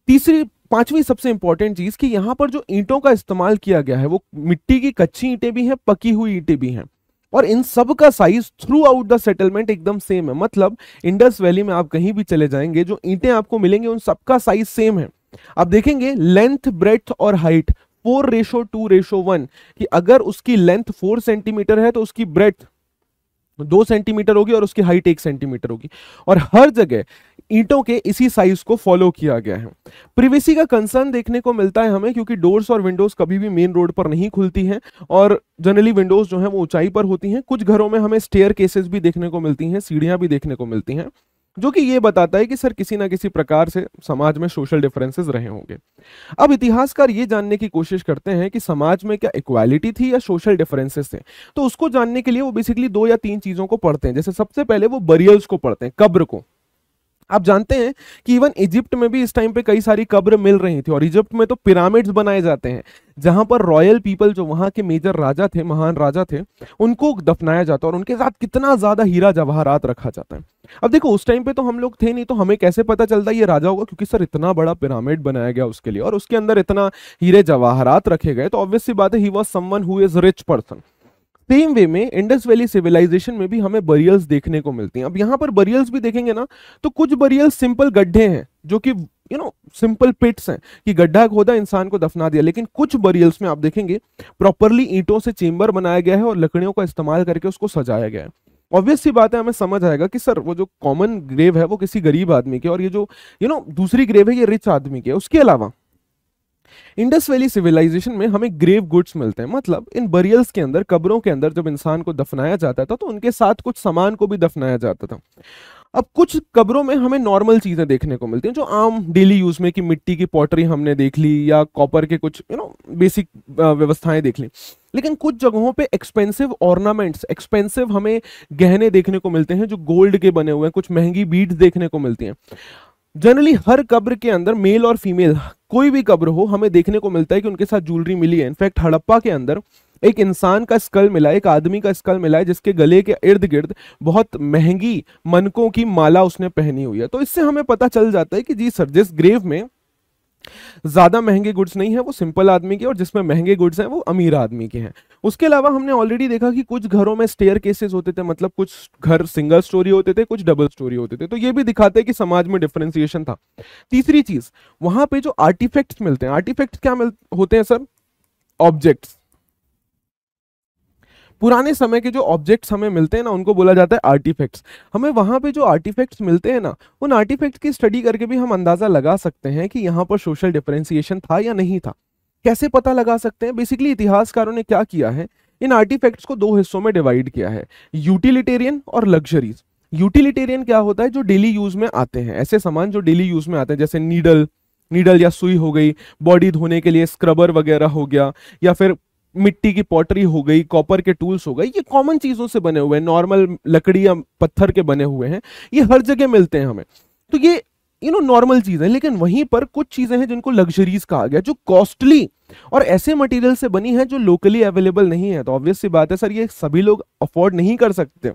[SPEAKER 1] तीसरी पांचवी सबसे इंपॉर्टेंट चीज कि यहाँ पर जो ईंटों का इस्तेमाल किया गया है वो मिट्टी की कच्ची ईंटें भी हैं पकी हुई ईंटें भी हैं और इन सब का size throughout the settlement एकदम सेम है मतलब इंडस वैली में आप कहीं भी चले जाएंगे जो ईंटें आपको मिलेंगे उन सबका साइज सेम है आप देखेंगे लेंथ ब्रेथ और height four ratio two ratio one कि अगर उसकी लेंथ फोर सेंटीमीटर है तो उसकी ब्रेथ दो सेंटीमीटर होगी और उसकी हाइट एक सेंटीमीटर होगी और हर जगह ईंटों के इसी साइज को फॉलो किया गया है प्रिवेसी का कंसर्न देखने को मिलता है हमें क्योंकि डोर्स और विंडोज कभी भी मेन रोड पर नहीं खुलती हैं और जनरली विंडोज जो है वो ऊंचाई पर होती हैं कुछ घरों में हमें स्टेयर केसेस भी देखने को मिलती हैं सीढ़ियां भी देखने को मिलती हैं जो कि ये बताता है कि सर किसी ना किसी प्रकार से समाज में सोशल डिफरेंसेस रहे होंगे अब इतिहासकार ये जानने की कोशिश करते हैं कि समाज में क्या इक्वालिटी थी या सोशल डिफरेंसेस थे तो उसको जानने के लिए वो बेसिकली दो या तीन चीज़ों को पढ़ते हैं जैसे सबसे पहले वो बरियल्स को पढ़ते हैं कब्र को आप जानते हैं कि इवन इजिप्ट में भी इस टाइम पे कई सारी कब्र मिल रही थी और इजिप्ट में तो पिरामिड्स बनाए जाते हैं जहां पर रॉयल पीपल जो वहां के मेजर राजा थे महान राजा थे उनको दफनाया जाता है और उनके साथ कितना ज्यादा हीरा जवाहरात रखा जाता है अब देखो उस टाइम पे तो हम लोग थे नहीं तो हमें कैसे पता चलता ये राजा होगा क्योंकि सर इतना बड़ा पिरामिड बनाया गया उसके लिए और उसके अंदर इतना हीरे जवाहरात रखे गए तो ऑब्वियसली बात है ही was someone who is rich person same way में इंडस वैली सिविलाइजेशन में भी हमें बरियल्स देखने को मिलती हैं अब यहाँ पर बरियल्स भी देखेंगे ना तो कुछ बरियल्स सिंपल गड्ढे हैं जो कि यू नो सिंपल पिट्स हैं कि गड्ढा खोदा इंसान को दफना दिया लेकिन कुछ बरियल्स में आप देखेंगे प्रॉपरली ईंटों से चेंबर बनाया गया है और लकड़ियों का इस्तेमाल करके उसको सजाया गया है ऑब्वियस सी बात है हमें समझ आएगा कि सर वो जो कॉमन ग्रेव है वो किसी गरीब आदमी के और ये जो यू you नो know, दूसरी ग्रेव है ये रिच आदमी के उसके अलावा इंडस वैली सिविलाइजेशन में हमें ग्रेव गुड्स मिलते हैं मतलब इन बरियल्स के अंदर कब्रों के अंदर जब इंसान को दफनाया जाता था तो उनके साथ कुछ सामान को भी दफनाया जाता था अब कुछ कब्रों में हमें नॉर्मल चीज़ें देखने को मिलती हैं जो आम डेली यूज़ में कि मिट्टी की पॉटरी हमने देख ली या कॉपर के कुछ यू नो बेसिक व्यवस्थाएं देख ली लेकिन कुछ जगहों पे एक्सपेंसिव ऑर्नामेंट्स एक्सपेंसिव हमें गहने देखने को मिलते हैं जो गोल्ड के बने हुए हैं कुछ महंगी बीड्स देखने को मिलती हैं जनरली हर कब्र के अंदर मेल और फीमेल कोई भी कब्र हो हमें देखने को मिलता है कि उनके साथ ज्वेलरी मिली है इनफैक्ट हड़प्पा के अंदर एक इंसान का स्कल मिला एक आदमी का स्कल मिला है जिसके गले के इर्द गिर्द बहुत महंगी मनकों की माला उसने पहनी हुई है तो इससे हमें पता चल जाता है कि जी सर जिस ग्रेव में ज़्यादा महंगे गुड्स नहीं है वो सिंपल आदमी के और जिसमें महंगे गुड्स हैं वो अमीर आदमी के हैं उसके अलावा हमने ऑलरेडी देखा कि कुछ घरों में स्टेयर केसेस होते थे मतलब कुछ घर सिंगल स्टोरी होते थे कुछ डबल स्टोरी होते थे तो ये भी दिखाते हैं कि समाज में डिफ्रेंसिएशन था तीसरी चीज़ वहां पे जो आर्टिफेक्ट मिलते हैं आर्टिफेक्ट क्या मिल होते हैं सर ऑब्जेक्ट्स पुराने समय के जो ऑब्जेक्ट्स हमें मिलते हैं ना उनको बोला जाता है आर्टिफैक्ट्स हमें वहाँ पे जो आर्टिफैक्ट्स मिलते हैं ना उन आर्टिफैक्ट्स की स्टडी करके भी हम अंदाज़ा लगा सकते हैं कि यहाँ पर सोशल डिफ्रेंसिएशन था या नहीं था कैसे पता लगा सकते हैं बेसिकली इतिहासकारों ने क्या किया है इन आर्टिफैक्ट्स को दो हिस्सों में डिवाइड किया है यूटिलिटेरियन और लग्जरीज यूटिलिटेरियन क्या होता है जो डेली यूज में आते हैं ऐसे सामान जो डेली यूज में आते हैं जैसे नीडल नीडल या सुई हो गई बॉडी धोने के लिए स्क्रबर वगैरह हो गया या फिर मिट्टी की पॉटरी हो गई कॉपर के टूल्स हो गए ये कॉमन चीजों से बने हुए हैं नॉर्मल लकड़ी या पत्थर के बने हुए हैं ये हर जगह मिलते हैं हमें तो ये यू नो नॉर्मल चीज है लेकिन वहीं पर कुछ चीजें हैं जिनको लग्जरीज कहा गया जो कॉस्टली और ऐसे मटेरियल से बनी है जो लोकली अवेलेबल नहीं है तो ऑब्वियस सी बात है सर ये सभी लोग अफोर्ड नहीं कर सकते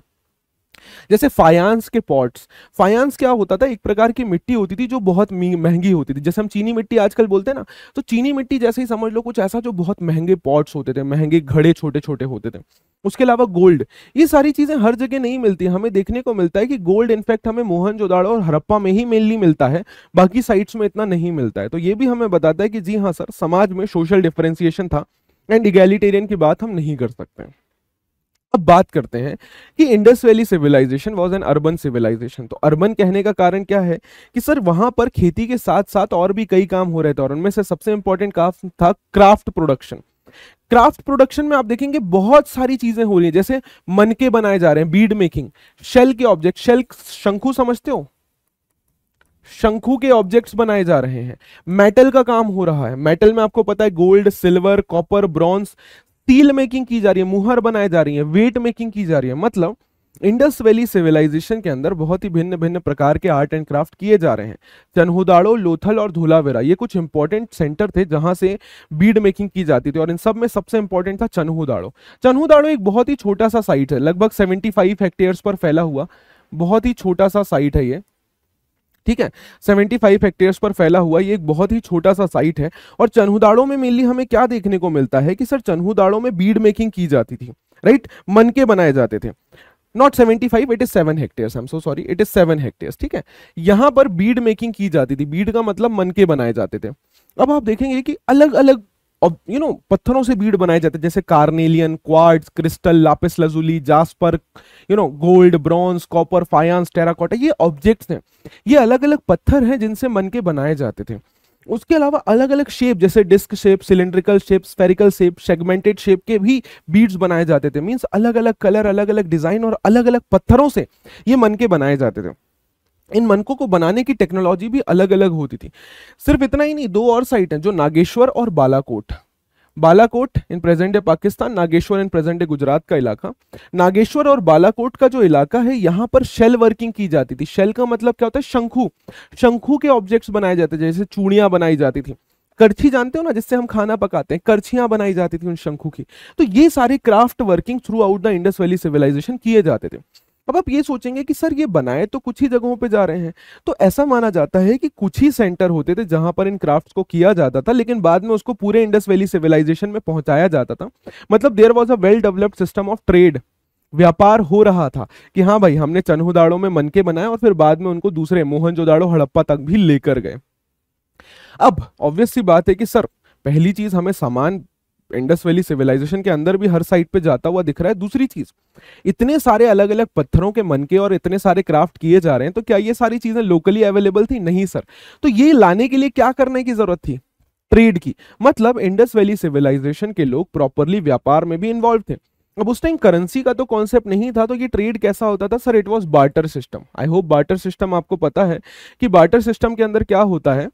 [SPEAKER 1] जैसे फायांस के पॉट्स फायांस क्या होता था एक प्रकार की मिट्टी होती थी जो बहुत महंगी होती थी जैसे हम चीनी मिट्टी आजकल बोलते हैं ना तो चीनी मिट्टी जैसे ही समझ लो कुछ ऐसा जो बहुत महंगे पॉट्स होते थे महंगे घड़े छोटे छोटे होते थे उसके अलावा गोल्ड ये सारी चीजें हर जगह नहीं मिलती हमें देखने को मिलता है कि गोल्ड इनफैक्ट हमें मोहन और हरप्पा में ही मेनली मिलता है बाकी साइट्स में इतना नहीं मिलता है तो ये भी हमें बताता है कि जी हाँ सर समाज में सोशल डिफ्रेंसिएशन था एंड इगेलिटेरियन की बात हम नहीं कर सकते अब बात करते हैं कि Indus valley civilization was an urban civilization तो अर्बन कहने का कारण क्या है कि सर वहां पर खेती के साथ साथ और भी कई काम हो रहे थे और उनमें से सबसे इंपॉर्टेंट काम था क्राफ्ट प्रोडक्शन क्राफ्ट प्रोडक्शन में आप देखेंगे बहुत सारी चीजें हो रही है जैसे मनके बनाए जा रहे हैं बीड मेकिंग शेल के ऑब्जेक्ट शेल शंखु समझते हो शंखु के ऑब्जेक्ट्स बनाए जा रहे हैं मेटल का काम हो रहा है मेटल में आपको पता है गोल्ड सिल्वर कॉपर ब्रॉन्ज टील मेकिंग की जा रही है मुहर बनाए जा रही है वेट मेकिंग की जा रही है मतलब इंडस वैली सिविलाइजेशन के अंदर बहुत ही भिन्न भिन्न प्रकार के आर्ट एंड क्राफ्ट किए जा रहे हैं चनहुदाड़ो लोथल और धुलावेरा ये कुछ इंपॉर्टेंट सेंटर थे जहां से बीड मेकिंग की जाती थी और इन सब में सबसे इंपॉर्टेंट था चनहुदाड़ो चनहुदाड़ो एक बहुत ही छोटा सा साइट है लगभग फाइव हेक्टेयर पर फैला हुआ बहुत ही छोटा सा साइट है ये ठीक है 75 हेक्टेयर पर फैला हुआ ये एक बहुत ही छोटा सा साइट है और चन्हुदाड़ों में मेनली हमें क्या देखने को मिलता है कि सर चन्हुदाड़ों में बीड मेकिंग की जाती थी राइट मन के बनाए जाते थे not seventy five it is seven hectare am so sorry it is seven hectare ठीक है यहां पर बीड मेकिंग की जाती थी बीड का मतलब मन के बनाए जाते थे अब आप देखेंगे कि अलग अलग और यू नो पत्थरों से बीड बनाए जाते हैं जैसे carnelian quartz crystal lapis lazuli jasper you know gold bronze copper faience terracotta ये ऑब्जेक्ट्स हैं ये अलग अलग पत्थर हैं जिनसे मन के बनाए जाते थे उसके अलावा अलग अलग शेप जैसे disc shape cylindrical shape spherical shape segmented shape के भी बीड्स बनाए जाते थे मीन्स अलग अलग कलर अलग अलग डिजाइन और अलग अलग पत्थरों से ये मन के बनाए जाते थे इन मनकों को बनाने की टेक्नोलॉजी भी अलग अलग होती थी सिर्फ इतना ही नहीं दो और साइट हैं जो नागेश्वर और Balakot Balakot in present day Pakistan Nageshwar in present day Gujarat का इलाका नागेश्वर और बालाकोट का जो इलाका है यहाँ पर शेल वर्किंग की जाती थी शेल का मतलब क्या होता है शंखु शंखु के ऑब्जेक्ट्स बनाए जाते थे जैसे चूड़ियाँ बनाई जाती थी करछी जानते हो ना जिससे हम खाना पकाते हैं करछिया बनाई जाती थी उन शंखु की तो ये सारे craft working throughout the Indus valley civilization किए जाते थे अब आप ये सोचेंगे कि सर ये बनाए तो कुछ ही जगहों पे जा रहे हैं तो ऐसा माना जाता है कि कुछ ही सेंटर होते थे जहां पर इन क्राफ्ट्स को किया जाता था लेकिन बाद में उसको पूरे इंडस वैली सिविलाइजेशन में पहुंचाया जाता था मतलब there was a well developed system of trade व्यापार हो रहा था कि हाँ भाई हमने चनहुदाड़ो में मनके बनाए और फिर बाद में उनको दूसरे मोहनजोदाड़ो हड़प्पा तक भी लेकर गए अब ऑब्वियस सी बात है कि सर पहली चीज हमें सामान इंडस वैली सिविलाइजेशन के अंदर भी हर साइड पे जाता हुआ दिख रहा है दूसरी चीज इतने सारे अलग अलग पत्थरों के मन के और इतने सारे क्राफ्ट किए जा रहे हैं तो क्या ये सारी चीजें लोकली अवेलेबल थी नहीं सर तो ये लाने के लिए क्या करने की जरूरत थी ट्रेड की मतलब इंडस वैली सिविलाइजेशन के लोग प्रॉपरली व्यापार में भी इन्वॉल्व थे अब उस टाइम करेंसी का तो कॉन्सेप्ट नहीं था तो ये ट्रेड कैसा होता था sir it was barter system I hope barter system आपको पता है कि बार्टर सिस्टम के अंदर क्या होता है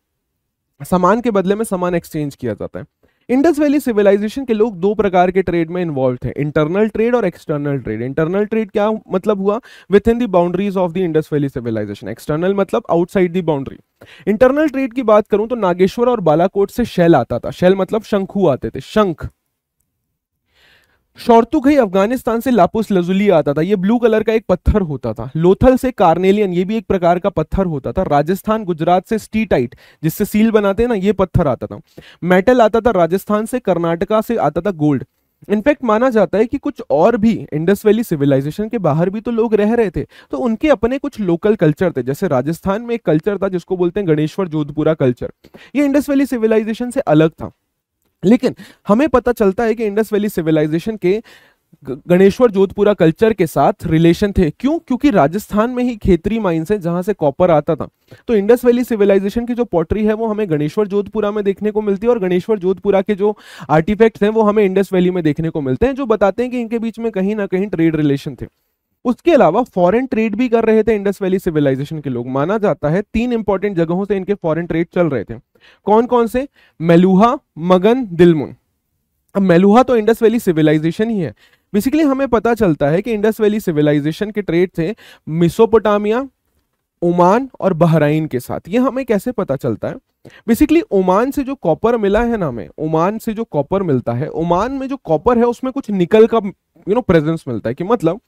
[SPEAKER 1] सामान के बदले में सामान एक्सचेंज किया जाता है इंडस वैली सिविलाइजेशन के लोग दो प्रकार के ट्रेड में इन्वॉल्व थे इंटरनल ट्रेड और एक्सटर्नल ट्रेड इंटरनल ट्रेड क्या मतलब हुआ within the boundaries of the Indus valley civilization external मतलब outside the boundary internal trade की बात करूं तो नागेश्वर और बालाकोट से शैल आता था शैल मतलब शंखु आते थे शंख शौरतुघई अफगानिस्तान से लापुस लजुली आता था ये ब्लू कलर का एक पत्थर होता था लोथल से कार्नेलियन ये भी एक प्रकार का पत्थर होता था राजस्थान गुजरात से स्टीटाइट जिससे सील बनाते हैं ना ये पत्थर आता था मेटल आता था राजस्थान से कर्नाटका से आता था गोल्ड इनफैक्ट माना जाता है कि कुछ और भी इंडस वैली सिविलाइजेशन के बाहर भी तो लोग रह रहे थे तो उनके अपने कुछ लोकल कल्चर थे जैसे राजस्थान में एक कल्चर था जिसको बोलते हैं गणेश्वर जोधपुरा कल्चर ये इंडस वैली सिविलाइजेशन से अलग था लेकिन हमें पता चलता है कि इंडस वैली सिविलाइजेशन के गणेश्वर जोधपुरा कल्चर के साथ रिलेशन थे क्यों क्योंकि राजस्थान में ही खेतरी माइंस है जहां से कॉपर आता था तो इंडस वैली सिविलाइजेशन की जो पॉटरी है वो हमें गणेश्वर जोधपुरा में देखने को मिलती है और गणेश्वर जोधपुरा के जो आर्टिफैक्ट्स हैं वो हमें इंडस वैली में देखने को मिलते हैं जो बताते हैं कि इनके बीच में कहीं ना कहीं ट्रेड रिलेशन थे उसके अलावा फॉरेन ट्रेड भी कर रहे थे इंडस वैली सिविलाइजेशन के लोग माना जाता है तीन इंपॉर्टेंट जगहों से इनके फॉरेन ट्रेड चल रहे थे कौन कौन से मेलुहा मगन दिलमुन अब मेलुहा तो इंडस वैली सिविलाइजेशन ही है बेसिकली हमें पता चलता है कि इंडस वैली सिविलाइजेशन के ट्रेड थे मिसोपोटामिया ओमान और बहराइन के साथ ये हमें कैसे पता चलता है बेसिकली ओमान से जो कॉपर मिला है ना हमें ओमान से जो कॉपर मिलता है ओमान में जो कॉपर है उसमें कुछ निकल का यू नो प्रेजेंस मिलता है कि मतलब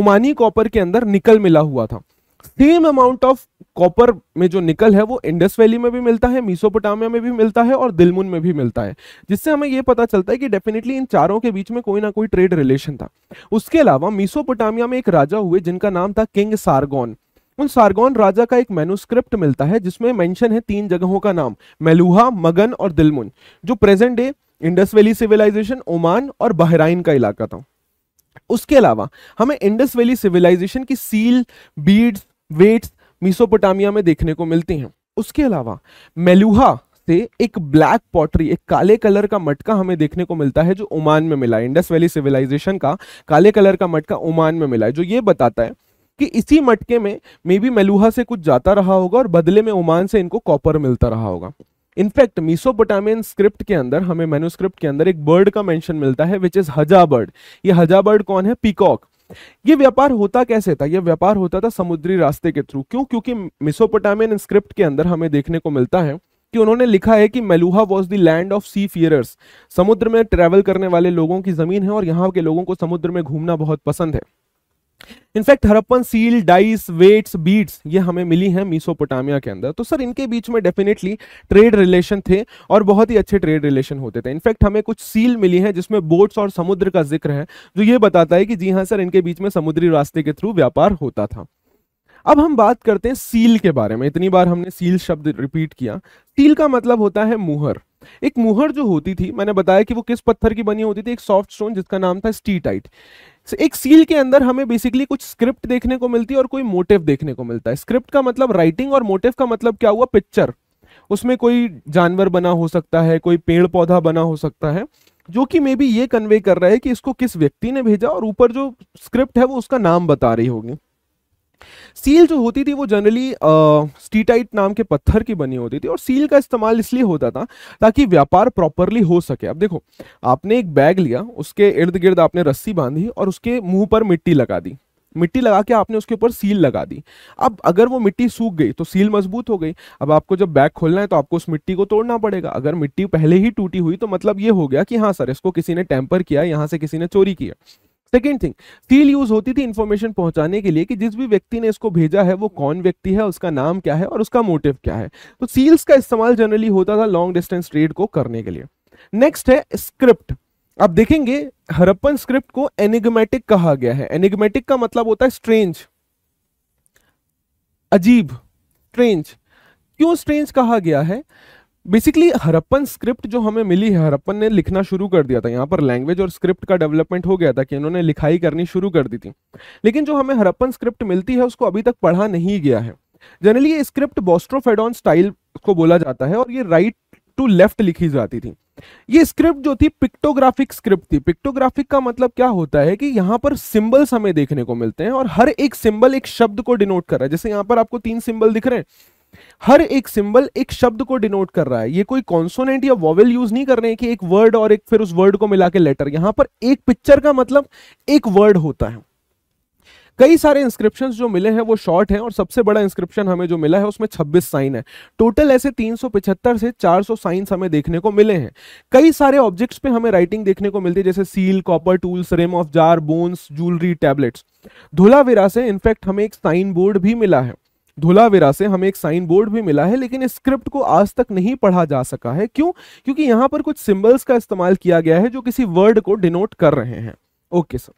[SPEAKER 1] ओमानी कॉपर के अंदर निकल मिला हुआ था सेम अमाउंट ऑफ कॉपर में जो निकल है वो इंडस वैली में भी मिलता है मीसोपोटामिया में भी मिलता है और दिलमुन में भी मिलता है जिससे हमें ये पता चलता है कि डेफिनेटली इन चारों के बीच में कोई ना कोई ट्रेड रिलेशन था उसके अलावा मीसोपोटामिया में एक राजा हुए जिनका नाम था किंग सारगोन उन सारगोन राजा का एक मेनुस्क्रिप्ट मिलता है जिसमें मैंशन है तीन जगहों का नाम मेलुहा मगन और दिलमुन जो present day Indus valley civilization Oman और बहराइन का इलाका था उसके अलावा हमें इंडस वैली सिविलाइजेशन की सील बीड्स वेट्स मिसोपोटामिया में देखने को मिलती हैं उसके अलावा मेलुहा से एक ब्लैक पॉटरी एक काले कलर का मटका हमें देखने को मिलता है जो ओमान में मिला है इंडस वैली सिविलाइजेशन का काले कलर का मटका ओमान में मिला है जो ये बताता है कि इसी मटके में मे बी मेलुहा से कुछ जाता रहा होगा और बदले में ओमान से इनको कॉपर मिलता रहा होगा इनफैक्ट मिसोपोटामियन स्क्रिप्ट के अंदर हमें मेनुस्क्रिप्ट के अंदर एक बर्ड का मेंशन मिलता है विच इज हजा बर्ड ये हजा बर्ड कौन है पीकॉक ये व्यापार होता कैसे था यह व्यापार होता था समुद्री रास्ते के थ्रू क्यों क्योंकि मिसोपोटामियन स्क्रिप्ट के अंदर हमें देखने को मिलता है कि उन्होंने लिखा है कि Meluhha was the land of seafarers समुद्र में ट्रेवल करने वाले लोगों की जमीन है और यहाँ के लोगों को समुद्र में घूमना बहुत पसंद है in fact Harappan seal dice weights beads ये हमें मिली हैं मीसोपोटामिया के अंदर तो सर इनके बीच में डेफिनेटली ट्रेड रिलेशन थे और बहुत ही अच्छे ट्रेड रिलेशन होते थे इनफैक्ट हमें कुछ सील मिली हैं जिसमें बोट्स और समुद्र का जिक्र है जो ये बताता है कि जी हाँ सर इनके बीच में समुद्री रास्ते के थ्रू व्यापार होता था अब हम बात करते हैं सील के बारे में इतनी बार हमने सील शब्द रिपीट किया सील का मतलब होता है मुहर एक मुहर जो होती थी मैंने बताया कि वो किस पत्थर की बनी होती थी एक सॉफ्ट स्टोन जिसका नाम था स्टीटाइट एक सील के अंदर हमें बेसिकली कुछ स्क्रिप्ट देखने को मिलती है और कोई मोटिव देखने को मिलता है स्क्रिप्ट का मतलब राइटिंग और मोटिव का मतलब क्या हुआ पिक्चर उसमें कोई जानवर बना हो सकता है कोई पेड़ पौधा बना हो सकता है जो कि मे बी ये कन्वे कर रहा है कि इसको किस व्यक्ति ने भेजा और ऊपर जो स्क्रिप्ट है वो उसका नाम बता रही होगी सील जो होती थी वो जनरली स्टीटाइट नाम के पत्थर की बनी होती थी और सील का इस्तेमाल इसलिए होता था ताकि व्यापार प्रॉपरली हो सके अब देखो आपने एक बैग लिया उसके इर्द गिर्द आपने रस्सी बांधी और उसके मुंह पर मिट्टी लगा दी मिट्टी लगा के आपने उसके ऊपर सील लगा दी अब अगर वो मिट्टी सूख गई तो सील मजबूत हो गई अब आपको जब बैग खोलना है तो आपको उस मिट्टी को तोड़ना पड़ेगा अगर मिट्टी पहले ही टूटी हुई तो मतलब ये हो गया कि हाँ सर इसको किसी ने टेम्पर किया यहाँ से किसी ने चोरी किया सेकेंड थिंग सील यूज होती थी इन्फॉर्मेशन पहुंचाने के लिए कि जिस भी व्यक्ति ने इसको भेजा है वो कौन व्यक्ति है उसका नाम क्या है और उसका मोटिव क्या है तो सील्स का इस्तेमाल जनरली होता था लॉन्ग डिस्टेंस ट्रेड को करने के लिए नेक्स्ट है स्क्रिप्ट आप देखेंगे हरप्पन स्क्रिप्ट को एनिग्मेटिक कहा गया है एनिग्मेटिक का मतलब होता है स्ट्रेंज अजीब स्ट्रेंज क्यों स्ट्रेंज कहा गया है बेसिकली हरप्पन स्क्रिप्ट जो हमें मिली है हरप्पन ने लिखना शुरू कर दिया था यहाँ पर लैंग्वेज और स्क्रिप्ट का डेवलपमेंट हो गया था कि इन्होंने लिखाई करनी शुरू कर दी थी लेकिन जो हमें हरप्पन स्क्रिप्ट मिलती है उसको अभी तक पढ़ा नहीं गया है जनरली ये स्क्रिप्ट बोस्ट्रोफेडॉन स्टाइल को बोला जाता है और ये राइट टू लेफ्ट लिखी जाती थी ये स्क्रिप्ट जो थी पिक्टोग्राफिक स्क्रिप्ट थी पिक्टोग्राफिक का मतलब क्या होता है कि यहाँ पर सिंबल्स हमें देखने को मिलते हैं और हर एक सिंबल एक शब्द को डिनोट कर रहा है जैसे यहाँ पर आपको तीन सिंबल दिख रहे हैं हर एक सिंबल एक शब्द को डिनोट कर रहा है ये कोई कॉन्सोनेंट या वॉवेल यूज नहीं कर रहे हैं कि एक वर्ड और एक फिर उस वर्ड को मिला के लेटर यहां पर एक पिक्चर का मतलब एक वर्ड होता है कई सारे इंस्क्रिप्शन जो मिले हैं वो शॉर्ट हैं और सबसे बड़ा इंस्क्रिप्शन हमें जो मिला है उसमें 26 साइन है टोटल ऐसे 375 से 400 साइंस हमें देखने को मिले हैं कई सारे ऑब्जेक्ट्स पे हमें राइटिंग देखने को मिलती है जैसे seal copper tools rim of jar bones jewellery tablets धुला से इनफैक्ट हमें एक साइन बोर्ड भी मिला है धुलाविरा से हमें एक साइन बोर्ड भी मिला है लेकिन स्क्रिप्ट को आज तक नहीं पढ़ा जा सका है क्यों क्योंकि यहां पर कुछ सिंबल्स का इस्तेमाल किया गया है जो किसी वर्ड को डिनोट कर रहे हैं ओके सर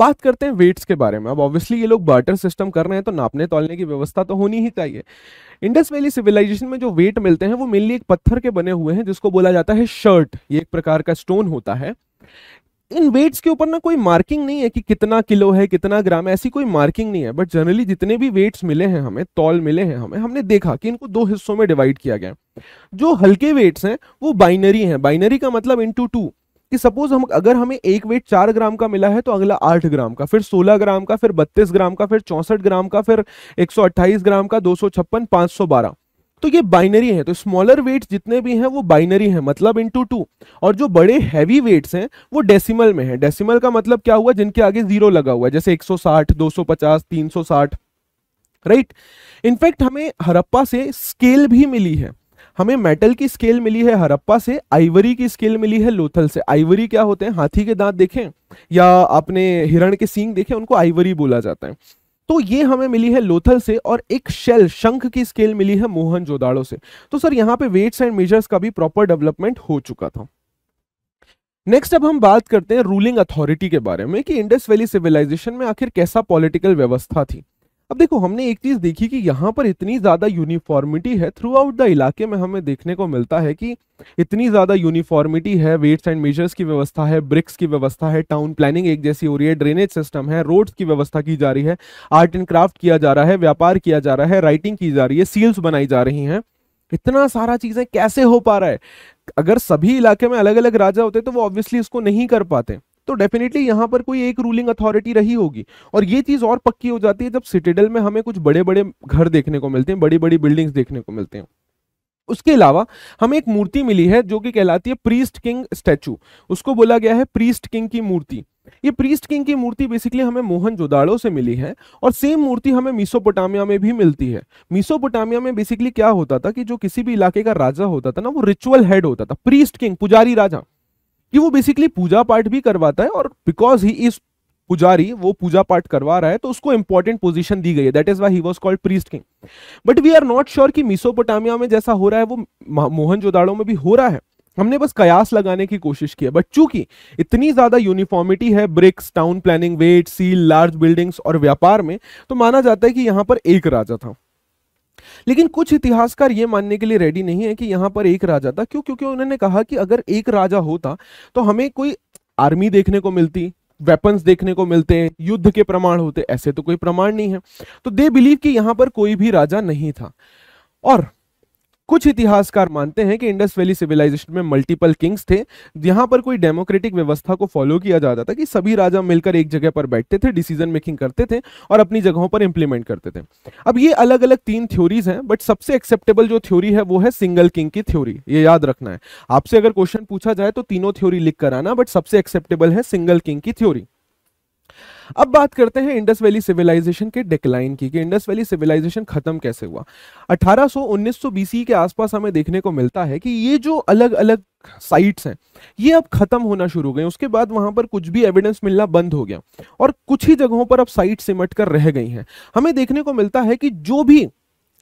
[SPEAKER 1] बात करते हैं वेट्स के बारे में अब ऑब्वियसली ये लोग बार्टर सिस्टम कर रहे हैं तो नापने तोलने की व्यवस्था तो होनी ही चाहिए इंडस वैली सिविलाइजेशन में जो वेट मिलते हैं वो मेनली एक पत्थर के बने हुए हैं जिसको बोला जाता है शर्ट ये एक प्रकार का स्टोन होता है इन वेट्स के ऊपर ना कोई मार्किंग नहीं है कि कितना किलो है कितना ग्राम है ऐसी कोई मार्किंग नहीं है बट जनरली जितने भी वेट्स मिले हैं हमें तौल मिले हैं हमें हमने देखा कि इनको दो हिस्सों में डिवाइड किया गया जो हल्के वेट्स हैं वो बाइनरी हैं बाइनरी का मतलब इंटू टू कि सपोज हम अगर हमें एक वेट चार ग्राम का मिला है तो अगला आठ ग्राम का फिर सोलह ग्राम का फिर बत्तीस ग्राम का फिर चौंसठ ग्राम का फिर एक सौ ग्राम का दो सौ छप्पन सौ बारह तो ये बाइनरी है तो स्मॉलर वेट्स जितने भी हैं वो बाइनरी है मतलब इनटू टू और जो बड़े हैवी वेट्स हैं वो डेसिमल में है डेसिमल का मतलब क्या हुआ जिनके आगे जीरो लगा हुआ है जैसे 160 250 360 राइट इनफैक्ट हमें हरप्पा से स्केल भी मिली है हमें मेटल की स्केल मिली है हरप्पा से आइवरी की स्केल मिली है लोथल से आइवरी क्या होते हैं हाथी के दांत देखें या आपने हिरण के सींग देखे उनको आइवरी बोला जाता है तो ये हमें मिली है लोथल से और एक शेल शंख की स्केल मिली है मोहन जोदाड़ो से तो सर यहाँ पे वेट्स एंड मेजर्स का भी प्रॉपर डेवलपमेंट हो चुका था नेक्स्ट अब हम बात करते हैं रूलिंग अथॉरिटी के बारे में कि इंडस वैली सिविलाइजेशन में आखिर कैसा पॉलिटिकल व्यवस्था थी अब देखो हमने एक चीज देखी कि यहाँ पर इतनी ज्यादा यूनिफॉर्मिटी है थ्रू आउट द इलाके में हमें देखने को मिलता है कि इतनी ज्यादा यूनिफॉर्मिटी है वेट्स एंड मेजर्स की व्यवस्था है ब्रिक्स की व्यवस्था है टाउन प्लानिंग एक जैसी हो रही है ड्रेनेज सिस्टम है रोड्स की व्यवस्था की जा रही है आर्ट एंड क्राफ्ट किया जा रहा है व्यापार किया जा रहा है राइटिंग की जा रही है सील्स बनाई जा रही है इतना सारा चीजें कैसे हो पा रहा है अगर सभी इलाके में अलग अलग राजा होते तो वो ऑब्वियसली इसको नहीं कर पाते तो डेफिनेटली यहाँ पर कोई एक रूलिंग अथॉरिटी रही होगी और ये चीज़ और पक्की हो जाती है जब सिटेडल में हमें कुछ बड़े बड़े घर देखने को मिलते हैं बड़ी बड़ी बिल्डिंग्स देखने को मिलते हैं उसके अलावा हमें एक मूर्ति मिली है जो कि कहलाती है प्रीस्ट किंग स्टैचू उसको बोला गया है प्रीस्ट किंग की मूर्ति ये प्रीस्ट किंग की मूर्ति बेसिकली हमें मोहन जोदाड़ो से मिली है और सेम मूर्ति हमें मिसोपोटामिया में भी मिलती है मिसोपोटामिया में बेसिकली क्या होता था कि जो किसी भी इलाके का राजा होता था ना वो रिचुअल हेड होता था प्रीस्ट किंग पुजारी राजा कि वो बेसिकली पूजा पाठ भी करवाता है और बिकॉज ही इज पुजारी वो पूजा पाठ करवा रहा है तो उसको इंपॉर्टेंट पोजीशन दी गई है that is why he was called priest king but we are not sure कि मिसोपोटामिया में जैसा हो रहा है वो मोहन जोदाड़ो में भी हो रहा है हमने बस कयास लगाने की कोशिश की है बट चूंकि इतनी ज्यादा यूनिफॉर्मिटी है bricks town planning weight seal large buildings और व्यापार में तो माना जाता है कि यहां पर एक राजा था लेकिन कुछ इतिहासकार ये मानने के लिए रेडी नहीं है कि यहां पर एक राजा था क्यों क्योंकि उन्होंने कहा कि अगर एक राजा होता तो हमें कोई आर्मी देखने को मिलती वेपन्स देखने को मिलते हैं युद्ध के प्रमाण होते ऐसे तो कोई प्रमाण नहीं है तो दे बिलीव कि यहां पर कोई भी राजा नहीं था और कुछ इतिहासकार मानते हैं कि इंडस वैली सिविलाइजेशन में मल्टीपल किंग्स थे यहां पर कोई डेमोक्रेटिक व्यवस्था को फॉलो किया जाता था कि सभी राजा मिलकर एक जगह पर बैठते थे डिसीजन मेकिंग करते थे और अपनी जगहों पर इंप्लीमेंट करते थे अब ये अलग अलग तीन थ्योरीज हैं बट सबसे एक्सेप्टेबल जो थ्योरी है वो है सिंगल किंग की थ्योरी ये याद रखना है आपसे अगर क्वेश्चन पूछा जाए तो तीनों थ्योरी लिख कर आना बट सबसे एक्सेप्टेबल है सिंगल किंग की थ्योरी अब बात करते हैं इंडस वैली सिविलाइजेशन के डिक्लाइन की कि इंडस वैली सिविलाइजेशन खत्म कैसे हुआ 1800 1900 बीसी के आसपास हमें देखने को मिलता है कि ये जो अलग अलग साइट्स हैं ये अब खत्म होना शुरू हो गए उसके बाद वहां पर कुछ भी एविडेंस मिलना बंद हो गया और कुछ ही जगहों पर अब साइट सिमट कर रह गई हैं हमें देखने को मिलता है कि जो भी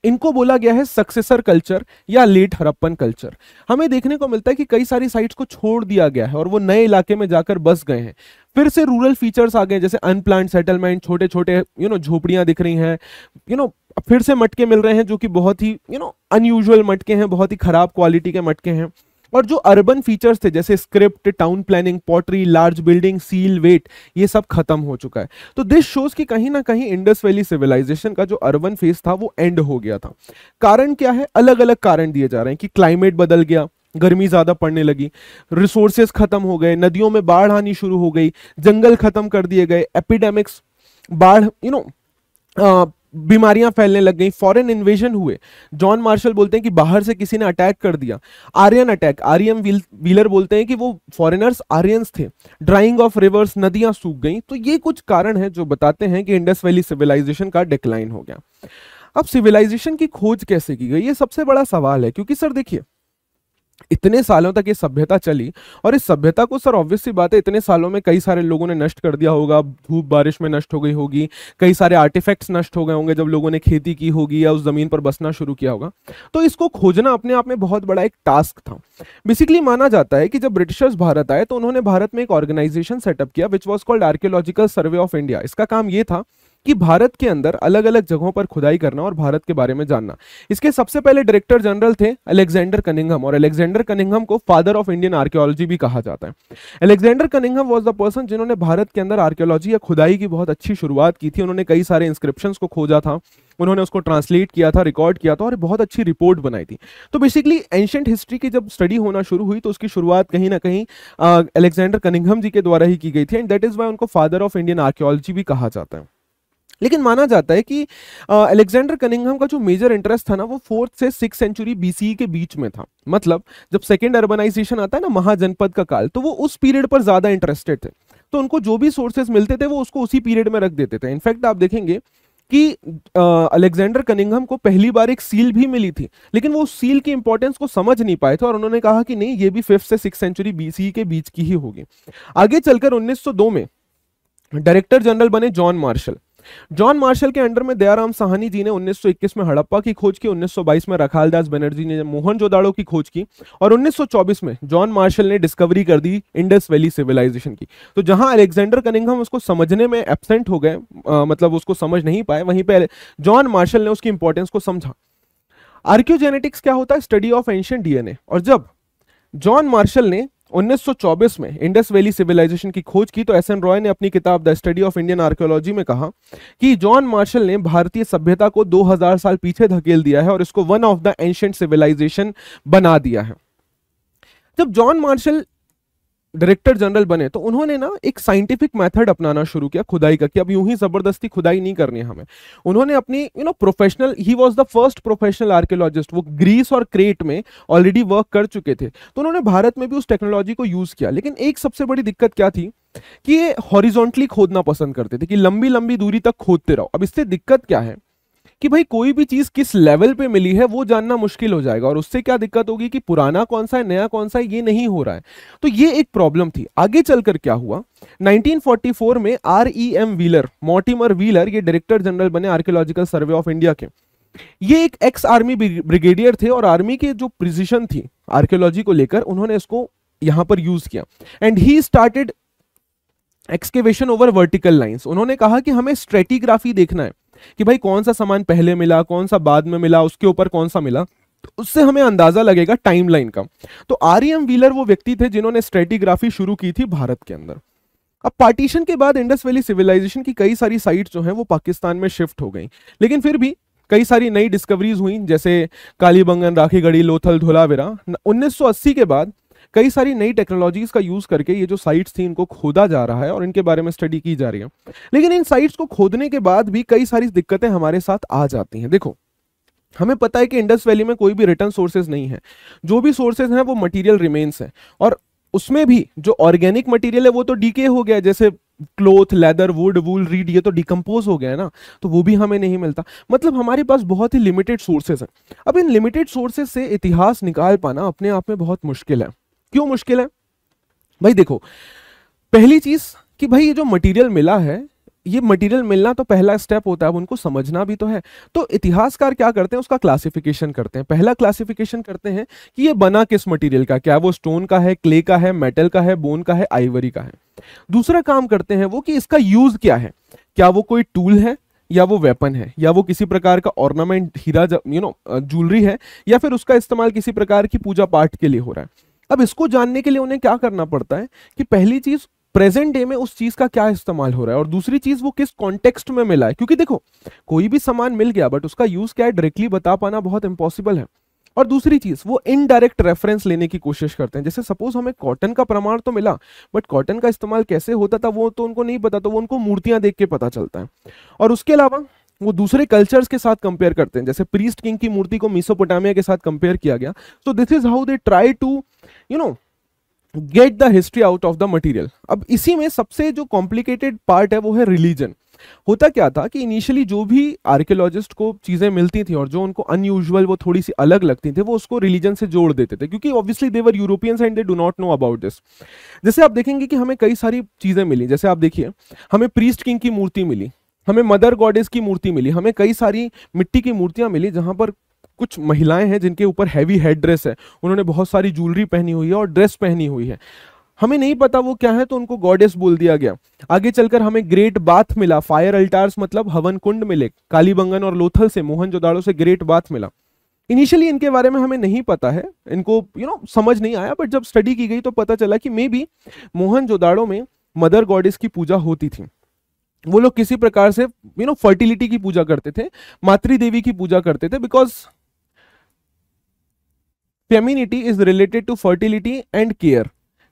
[SPEAKER 1] इनको बोला गया है सक्सेसर कल्चर या लेट हरप्पन कल्चर हमें देखने को मिलता है कि कई सारी साइट्स को छोड़ दिया गया है और वो नए इलाके में जाकर बस गए हैं फिर से रूरल फीचर्स आ गए जैसे अनप्लान सेटलमेंट छोटे छोटे यू नो झोपड़ियां दिख रही हैं यू नो फिर से मटके मिल रहे हैं जो कि बहुत ही यू नो अनयूजल मटके हैं बहुत ही खराब क्वालिटी के मटके हैं और जो अर्बन फीचर्स थे जैसे script town planning pottery large building seal weight ये सब खत्म हो चुका है तो दिस शोज कि कहीं ना कहीं इंडस वैली सिविलाइजेशन का जो अर्बन फेस था वो एंड हो गया था कारण क्या है अलग अलग कारण दिए जा रहे हैं कि क्लाइमेट बदल गया गर्मी ज़्यादा पड़ने लगी रिसोर्सेस खत्म हो गए नदियों में बाढ़ आनी शुरू हो गई जंगल खत्म कर दिए गए एपिडेमिक्स बाढ़ यू नो बीमारियां फैलने लग गई फॉरेन इन्वेजन हुए जॉन मार्शल बोलते हैं कि बाहर से किसी ने अटैक कर दिया Aryan attack Aryan Wheel, Wheeler बोलते हैं कि वो फॉरेनर्स आर्यंस थे ड्राइंग ऑफ रिवर्स नदियां सूख गई तो ये कुछ कारण है जो बताते हैं कि इंडस वैली सिविलाइजेशन का डिक्लाइन हो गया अब सिविलाइजेशन की खोज कैसे की गई ये सबसे बड़ा सवाल है क्योंकि सर देखिए इतने सालों तक ये सभ्यता चली और इस सभ्यता को सर ऑब्वियस सी बात है इतने सालों में कई सारे लोगों ने नष्ट कर दिया होगा धूप बारिश में नष्ट हो गई होगी कई सारे आर्टिफैक्ट्स नष्ट हो गए होंगे जब लोगों ने खेती की होगी या उस ज़मीन पर बसना शुरू किया होगा तो इसको खोजना अपने आप में बहुत बड़ा एक टास्क था बेसिकली माना जाता है कि जब ब्रिटिशर्स भारत आए तो उन्होंने भारत में एक ऑर्गेनाइजेशन सेटअप किया which was called Archaeological Survey of India इसका काम ये था कि भारत के अंदर अलग अलग जगहों पर खुदाई करना और भारत के बारे में जानना इसके सबसे पहले डायरेक्टर जनरल थे अलेक्जेंडर कनिंगम और अलेक्जेंडर कनिंगम को फादर ऑफ इंडियन आर्कियोलॉजी भी कहा जाता है Alexander Cunningham was the person जिन्होंने भारत के अंदर आर्कियोलॉजी या खुदाई की बहुत अच्छी शुरुआत की थी उन्होंने कई सारे इंस्क्रिप्शन को खोजा था उन्होंने उसको ट्रांसलेट किया था रिकॉर्ड किया था और बहुत अच्छी रिपोर्ट बनाई थी तो बेसिकली एंशंट हिस्ट्री की जब स्टडी होना शुरू हुई तो उसकी शुरुआत कहीं ना कहीं अलेक्जेंडर कनिंगम जी के द्वारा ही की गई थी एंड दैट इज वाई उनको फादर ऑफ इंडियन आर्कियोलॉजी भी कहा जाता है लेकिन माना जाता है कि अलेक्जेंडर कनिंगम का जो मेजर इंटरेस्ट था ना वो फोर्थ से सिक्स सेंचुरी बीसी e के बीच में था मतलब जब सेकेंड अर्बनाइजेशन आता है ना महाजनपद का काल तो वो उस पीरियड पर ज्यादा इंटरेस्टेड थे तो उनको जो भी सोर्सेज मिलते थे वो उसको उसी पीरियड में रख देते थे इनफैक्ट आप देखेंगे कि अलेक्जेंडर कनिंगम को पहली बार एक सील भी मिली थी लेकिन वो सील की इंपॉर्टेंस को समझ नहीं पाए थे और उन्होंने कहा कि नहीं ये भी फिफ्थ से सिक्स सेंचुरी बीसी के बीच की ही होगी आगे चलकर 1902 में डायरेक्टर जनरल बने जॉन मार्शल जॉन मार्शल के अंडर में दयाराम साहनी जी ने 1921 में हड़प्पा की खोज की 1922 में रखाल दास बनर्जी ने मोहन जोदाड़ो की खोज की और 1924 में जॉन मार्शल ने डिस्कवरी कर दी इंडस वैली सिविलाइजेशन की तो जहां अलेक्जेंडर कनिंगम उसको समझने में एबसेंट हो गए मतलब उसको समझ नहीं पाए वहीं पर जॉन मार्शल ने उसकी इंपॉर्टेंस को समझा आर्क्योजेनेटिक्स क्या होता है स्टडी ऑफ एंशियंट डीएनए और जब जॉन मार्शल ने 1924 में इंडस वैली सिविलाइजेशन की खोज की तो एस एन रॉय ने अपनी किताब the study of Indian archaeology में कहा कि जॉन मार्शल ने भारतीय सभ्यता को 2000 साल पीछे धकेल दिया है और इसको one of the ancient civilization बना दिया है जब जॉन मार्शल डायरेक्टर जनरल बने तो उन्होंने ना एक साइंटिफिक मेथड अपनाना शुरू किया खुदाई का कि अब यूं ही जबरदस्ती खुदाई नहीं करनी हमें उन्होंने अपनी you know professional he was the first professional archaeologist वो ग्रीस और क्रेट में ऑलरेडी वर्क कर चुके थे तो उन्होंने भारत में भी उस टेक्नोलॉजी को यूज किया लेकिन एक सबसे बड़ी दिक्कत क्या थी कि ये हॉरिजोंटली खोदना पसंद करते थे कि लंबी लंबी दूरी तक खोदते रहो अब इससे दिक्कत क्या है कि भाई कोई भी चीज किस लेवल पे मिली है वो जानना मुश्किल हो जाएगा और उससे क्या दिक्कत होगी कि पुराना कौन सा है नया कौन सा है ये नहीं हो रहा है तो ये एक प्रॉब्लम थी आगे चलकर क्या हुआ 1944 में R E M Wheeler Mortimer Wheeler ये डायरेक्टर जनरल बने आर्कियोलॉजिकल सर्वे ऑफ इंडिया के ये एक एक्स आर्मी ब्रिगेडियर थे और आर्मी के जो प्रिजिशन थी आर्कियोलॉजी को लेकर उन्होंने इसको यहां पर यूज किया and he started excavation over vertical lines उन्होंने कहा कि हमें स्ट्रेटिग्राफी देखना है कि भाई कौन सा सामान पहले मिला कौन सा बाद में मिला उसके ऊपर कौन सा मिला तो उससे हमें अंदाजा लगेगा टाइमलाइन का तो आर व्हीलर e वो व्यक्ति थे जिन्होंने स्ट्रेटिग्राफी शुरू की थी भारत के अंदर अब पार्टीशन के बाद इंडस वैली सिविलाइजेशन की कई सारी साइट जो हैं वो पाकिस्तान में शिफ्ट हो गई लेकिन फिर भी कई सारी नई डिस्कवरीज हुई जैसे कालीबंगन राखीगढ़ी लोथल धोलावेरा 1980 के बाद कई सारी नई टेक्नोलॉजीज का यूज करके ये जो साइट्स थी इनको खोदा जा रहा है और इनके बारे में स्टडी की जा रही है लेकिन इन साइट्स को खोदने के बाद भी कई सारी दिक्कतें हमारे साथ आ जाती हैं देखो हमें पता है कि इंडस वैली में कोई भी रिटर्न सोर्सेज नहीं है जो भी सोर्सेज हैं वो मटेरियल रिमेन्स है और उसमें भी जो ऑर्गेनिक मटेरियल है वो तो डीके हो गया जैसे cloth leather wood wool reed ये तो डिकम्पोज हो गया है ना तो वो भी हमें नहीं मिलता मतलब हमारे पास बहुत ही लिमिटेड सोर्सेज हैं अब इन लिमिटेड सोर्सेज से इतिहास निकाल पाना अपने आप में बहुत मुश्किल है क्यों मुश्किल है भाई देखो पहली चीज कि भाई ये जो मटेरियल मिला है ये मटेरियल मिलना तो पहला स्टेप होता है अब उनको समझना भी तो है तो इतिहासकार क्या करते हैं उसका क्लासिफिकेशन करते हैं पहला क्लासिफिकेशन करते हैं कि ये बना किस मटेरियल का क्या वो स्टोन का है क्ले का है मेटल का है बोन का है आइवरी का है दूसरा काम करते हैं वो कि इसका यूज क्या है क्या वो कोई टूल है या वो वेपन है या वो किसी प्रकार का ऑर्नामेंट हीरा यू नो ज्वेलरी है या फिर उसका इस्तेमाल किसी प्रकार की पूजा पाठ के लिए हो रहा है अब इसको जानने के लिए उन्हें क्या करना पड़ता है कि पहली चीज प्रेजेंट डे में उस चीज का क्या इस्तेमाल हो रहा है और दूसरी चीज वो किस कॉन्टेक्स्ट में मिला है क्योंकि देखो कोई भी सामान मिल गया बट उसका यूज क्या है डायरेक्टली बता पाना बहुत इंपॉसिबल है और दूसरी चीज वो इनडायरेक्ट रेफरेंस लेने की कोशिश करते हैं जैसे सपोज हमें कॉटन का प्रमाण तो मिला बट कॉटन का इस्तेमाल कैसे होता था वो तो उनको नहीं पता तो वो उनको मूर्तियां देख के पता चलता है और उसके अलावा वो दूसरे कल्चर्स के साथ कंपेयर करते हैं जैसे प्रीस्ट किंग की मूर्ति को मिसोपोटामिया के साथ कंपेयर किया गया so this is how they try to you know get the history out of the material अब इसी में सबसे जो कॉम्प्लिकेटेड पार्ट है वो है रिलीजन होता क्या था कि इनिशियली जो भी आर्कियोलॉजिस्ट को चीज़ें मिलती थी और जो उनको अनयूजल वो थोड़ी सी अलग लगती थी वो उसको रिलीजन से जोड़ देते थे क्योंकि obviously they were Europeans and they do not know about this जैसे आप देखेंगे कि हमें कई सारी चीज़ें मिली जैसे आप देखिए हमें प्रीस्ट किंग की मूर्ति मिली हमें मदर गॉडेस की मूर्ति मिली हमें कई सारी मिट्टी की मूर्तियां मिली जहां पर कुछ महिलाएं हैं जिनके ऊपर हैवी हेड ड्रेस है उन्होंने बहुत सारी ज्वेलरी पहनी हुई है और ड्रेस पहनी हुई है हमें नहीं पता वो क्या है तो उनको गॉडेस बोल दिया गया आगे चलकर हमें ग्रेट बाथ मिला फायर अल्टार्स मतलब हवन कुंड मिले कालीबंगन और लोथल से मोहन जोदाड़ो से ग्रेट बाथ मिला इनिशियली इनके बारे में हमें नहीं पता है इनको यू you नो know, समझ नहीं आया बट जब स्टडी की गई तो पता चला कि मे बी जोदाड़ो में मदर गॉडेस की पूजा होती थी वो लोग किसी प्रकार से यू नो फर्टिलिटी की पूजा करते थे मातृ देवी की पूजा करते थे because femininity is related to fertility and care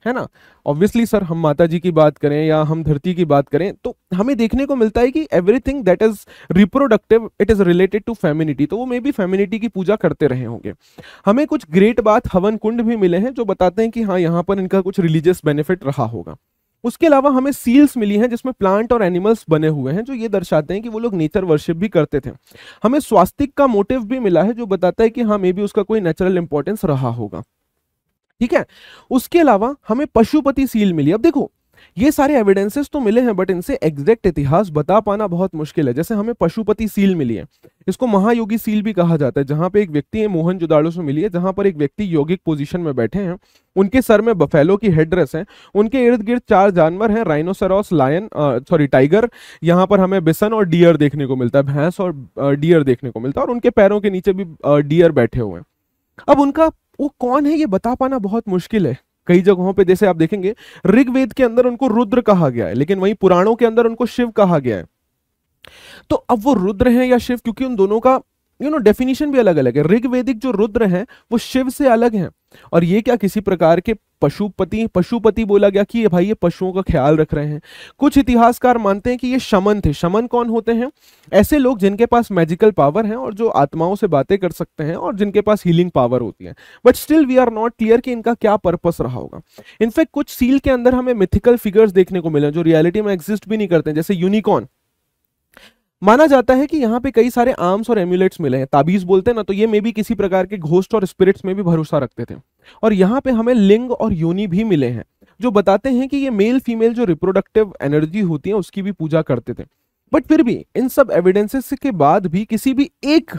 [SPEAKER 1] है ना ऑब्वियसली सर हम माता जी की बात करें या हम धरती की बात करें तो हमें देखने को मिलता है कि everything that is reproductive it is related to femininity तो वो मे बी फेमिनिटी की पूजा करते रहे होंगे हमें कुछ ग्रेट बात हवन कुंड भी मिले हैं जो बताते हैं कि हाँ यहाँ पर इनका कुछ रिलीजियस बेनिफिट रहा होगा उसके अलावा हमें सील्स मिली हैं जिसमें प्लांट और एनिमल्स बने हुए हैं जो ये दर्शाते हैं कि वो लोग नेचर वर्शिप भी करते थे हमें स्वास्तिक का मोटिव भी मिला है जो बताता है कि हाँ मे भी उसका कोई नेचुरल इंपॉर्टेंस रहा होगा ठीक है उसके अलावा हमें पशुपति सील मिली अब देखो ये सारे एविडेंसेस तो मिले हैं बट इनसे एग्जैक्ट इतिहास बता पाना बहुत मुश्किल है जैसे हमें पशुपति सील मिली है इसको महायोगी सील भी कहा जाता है जहां पे एक व्यक्ति है मोहन जुदाड़ो से मिली है जहां पर एक व्यक्ति योगिक पोजीशन में बैठे हैं उनके सर में बफेलो की हेडड्रेस है उनके इर्द गिर्द चार जानवर हैं राइनोसरॉस लायन सॉरी टाइगर यहाँ पर हमें बिसन और डियर देखने को मिलता है भैंस और डियर देखने को मिलता है और उनके पैरों के नीचे भी डियर बैठे हुए हैं अब उनका वो कौन है ये बता पाना बहुत मुश्किल है कई जगहों पे जैसे आप देखेंगे ऋग्वेद के अंदर उनको रुद्र कहा गया है लेकिन वहीं पुराणों के अंदर उनको शिव कहा गया है तो अब वो रुद्र हैं या शिव क्योंकि उन दोनों का यू नो डेफिनेशन भी अलग अलग है ऋग्वेदिक जो रुद्र हैं वो शिव से अलग हैं और ये क्या किसी प्रकार के पशुपति पशुपति बोला गया कि ये भाई ये पशुओं का ख्याल रख रहे हैं कुछ इतिहासकार मानते हैं कि ये शमन थे शमन कौन होते हैं ऐसे लोग जिनके पास मैजिकल पावर है और जो आत्माओं से बातें कर सकते हैं और जिनके पास हीलिंग पावर होती है but still we are not clear कि इनका क्या पर्पस रहा होगा इनफैक्ट कुछ सील के अंदर हमें मिथिकल फिगर्स देखने को मिले जो रियलिटी में एग्जिस्ट भी नहीं करते जैसे यूनिकॉर्न माना जाता है कि यहाँ पे कई सारे आर्म्स और एम्यूलेट्स मिले हैं ताबीज बोलते हैं ना तो ये मे भी किसी प्रकार के घोस्ट और स्पिरिट्स में भी भरोसा रखते थे और यहाँ पे हमें लिंग और योनि भी मिले हैं जो बताते हैं कि ये मेल फीमेल जो रिप्रोडक्टिव एनर्जी होती है उसकी भी पूजा करते थे बट फिर भी इन सब एविडेंसेस के बाद भी किसी भी एक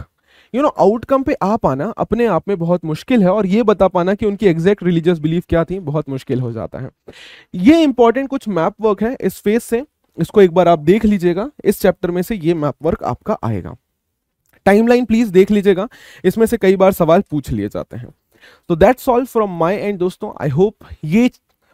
[SPEAKER 1] यू नो आउटकम पे आ पाना अपने आप में बहुत मुश्किल है और ये बता पाना कि उनकी एग्जैक्ट रिलीजियस बिलीफ क्या थी बहुत मुश्किल हो जाता है ये इंपॉर्टेंट कुछ मैप वर्क है इस फेस से इसको एक बार आप देख लीजिएगा इस चैप्टर में से ये मैप वर्क आपका आएगा टाइमलाइन प्लीज देख लीजिएगा इसमें से कई बार सवाल पूछ लिए जाते हैं तो that's all from my end दोस्तों आई होप ये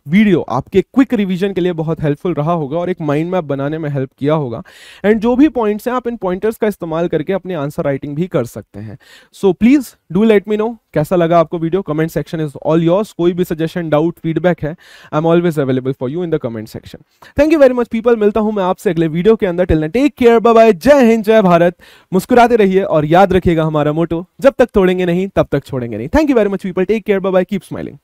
[SPEAKER 1] वीडियो आपके क्विक रिवीजन के लिए बहुत हेल्पफुल रहा होगा और एक माइंड मैप बनाने में हेल्प किया होगा एंड जो भी पॉइंट्स हैं आप इन पॉइंटर्स का इस्तेमाल करके अपने आंसर राइटिंग भी कर सकते हैं so please do let me know कैसा लगा आपको video comment section is all yours कोई भी सजेशन डाउट फीडबैक है I am always available for you in the comment section thank you very much people मिलता हूं मैं आपसे अगले वीडियो के अंदर till take care bye bye जय हिंद जय भारत मुस्कुराते रहिए और याद रखिएगा हमारा मोटो जब तक तोड़ेंगे नहीं तब तक छोड़ेंगे नहीं thank you very much people take care bye bye keep smiling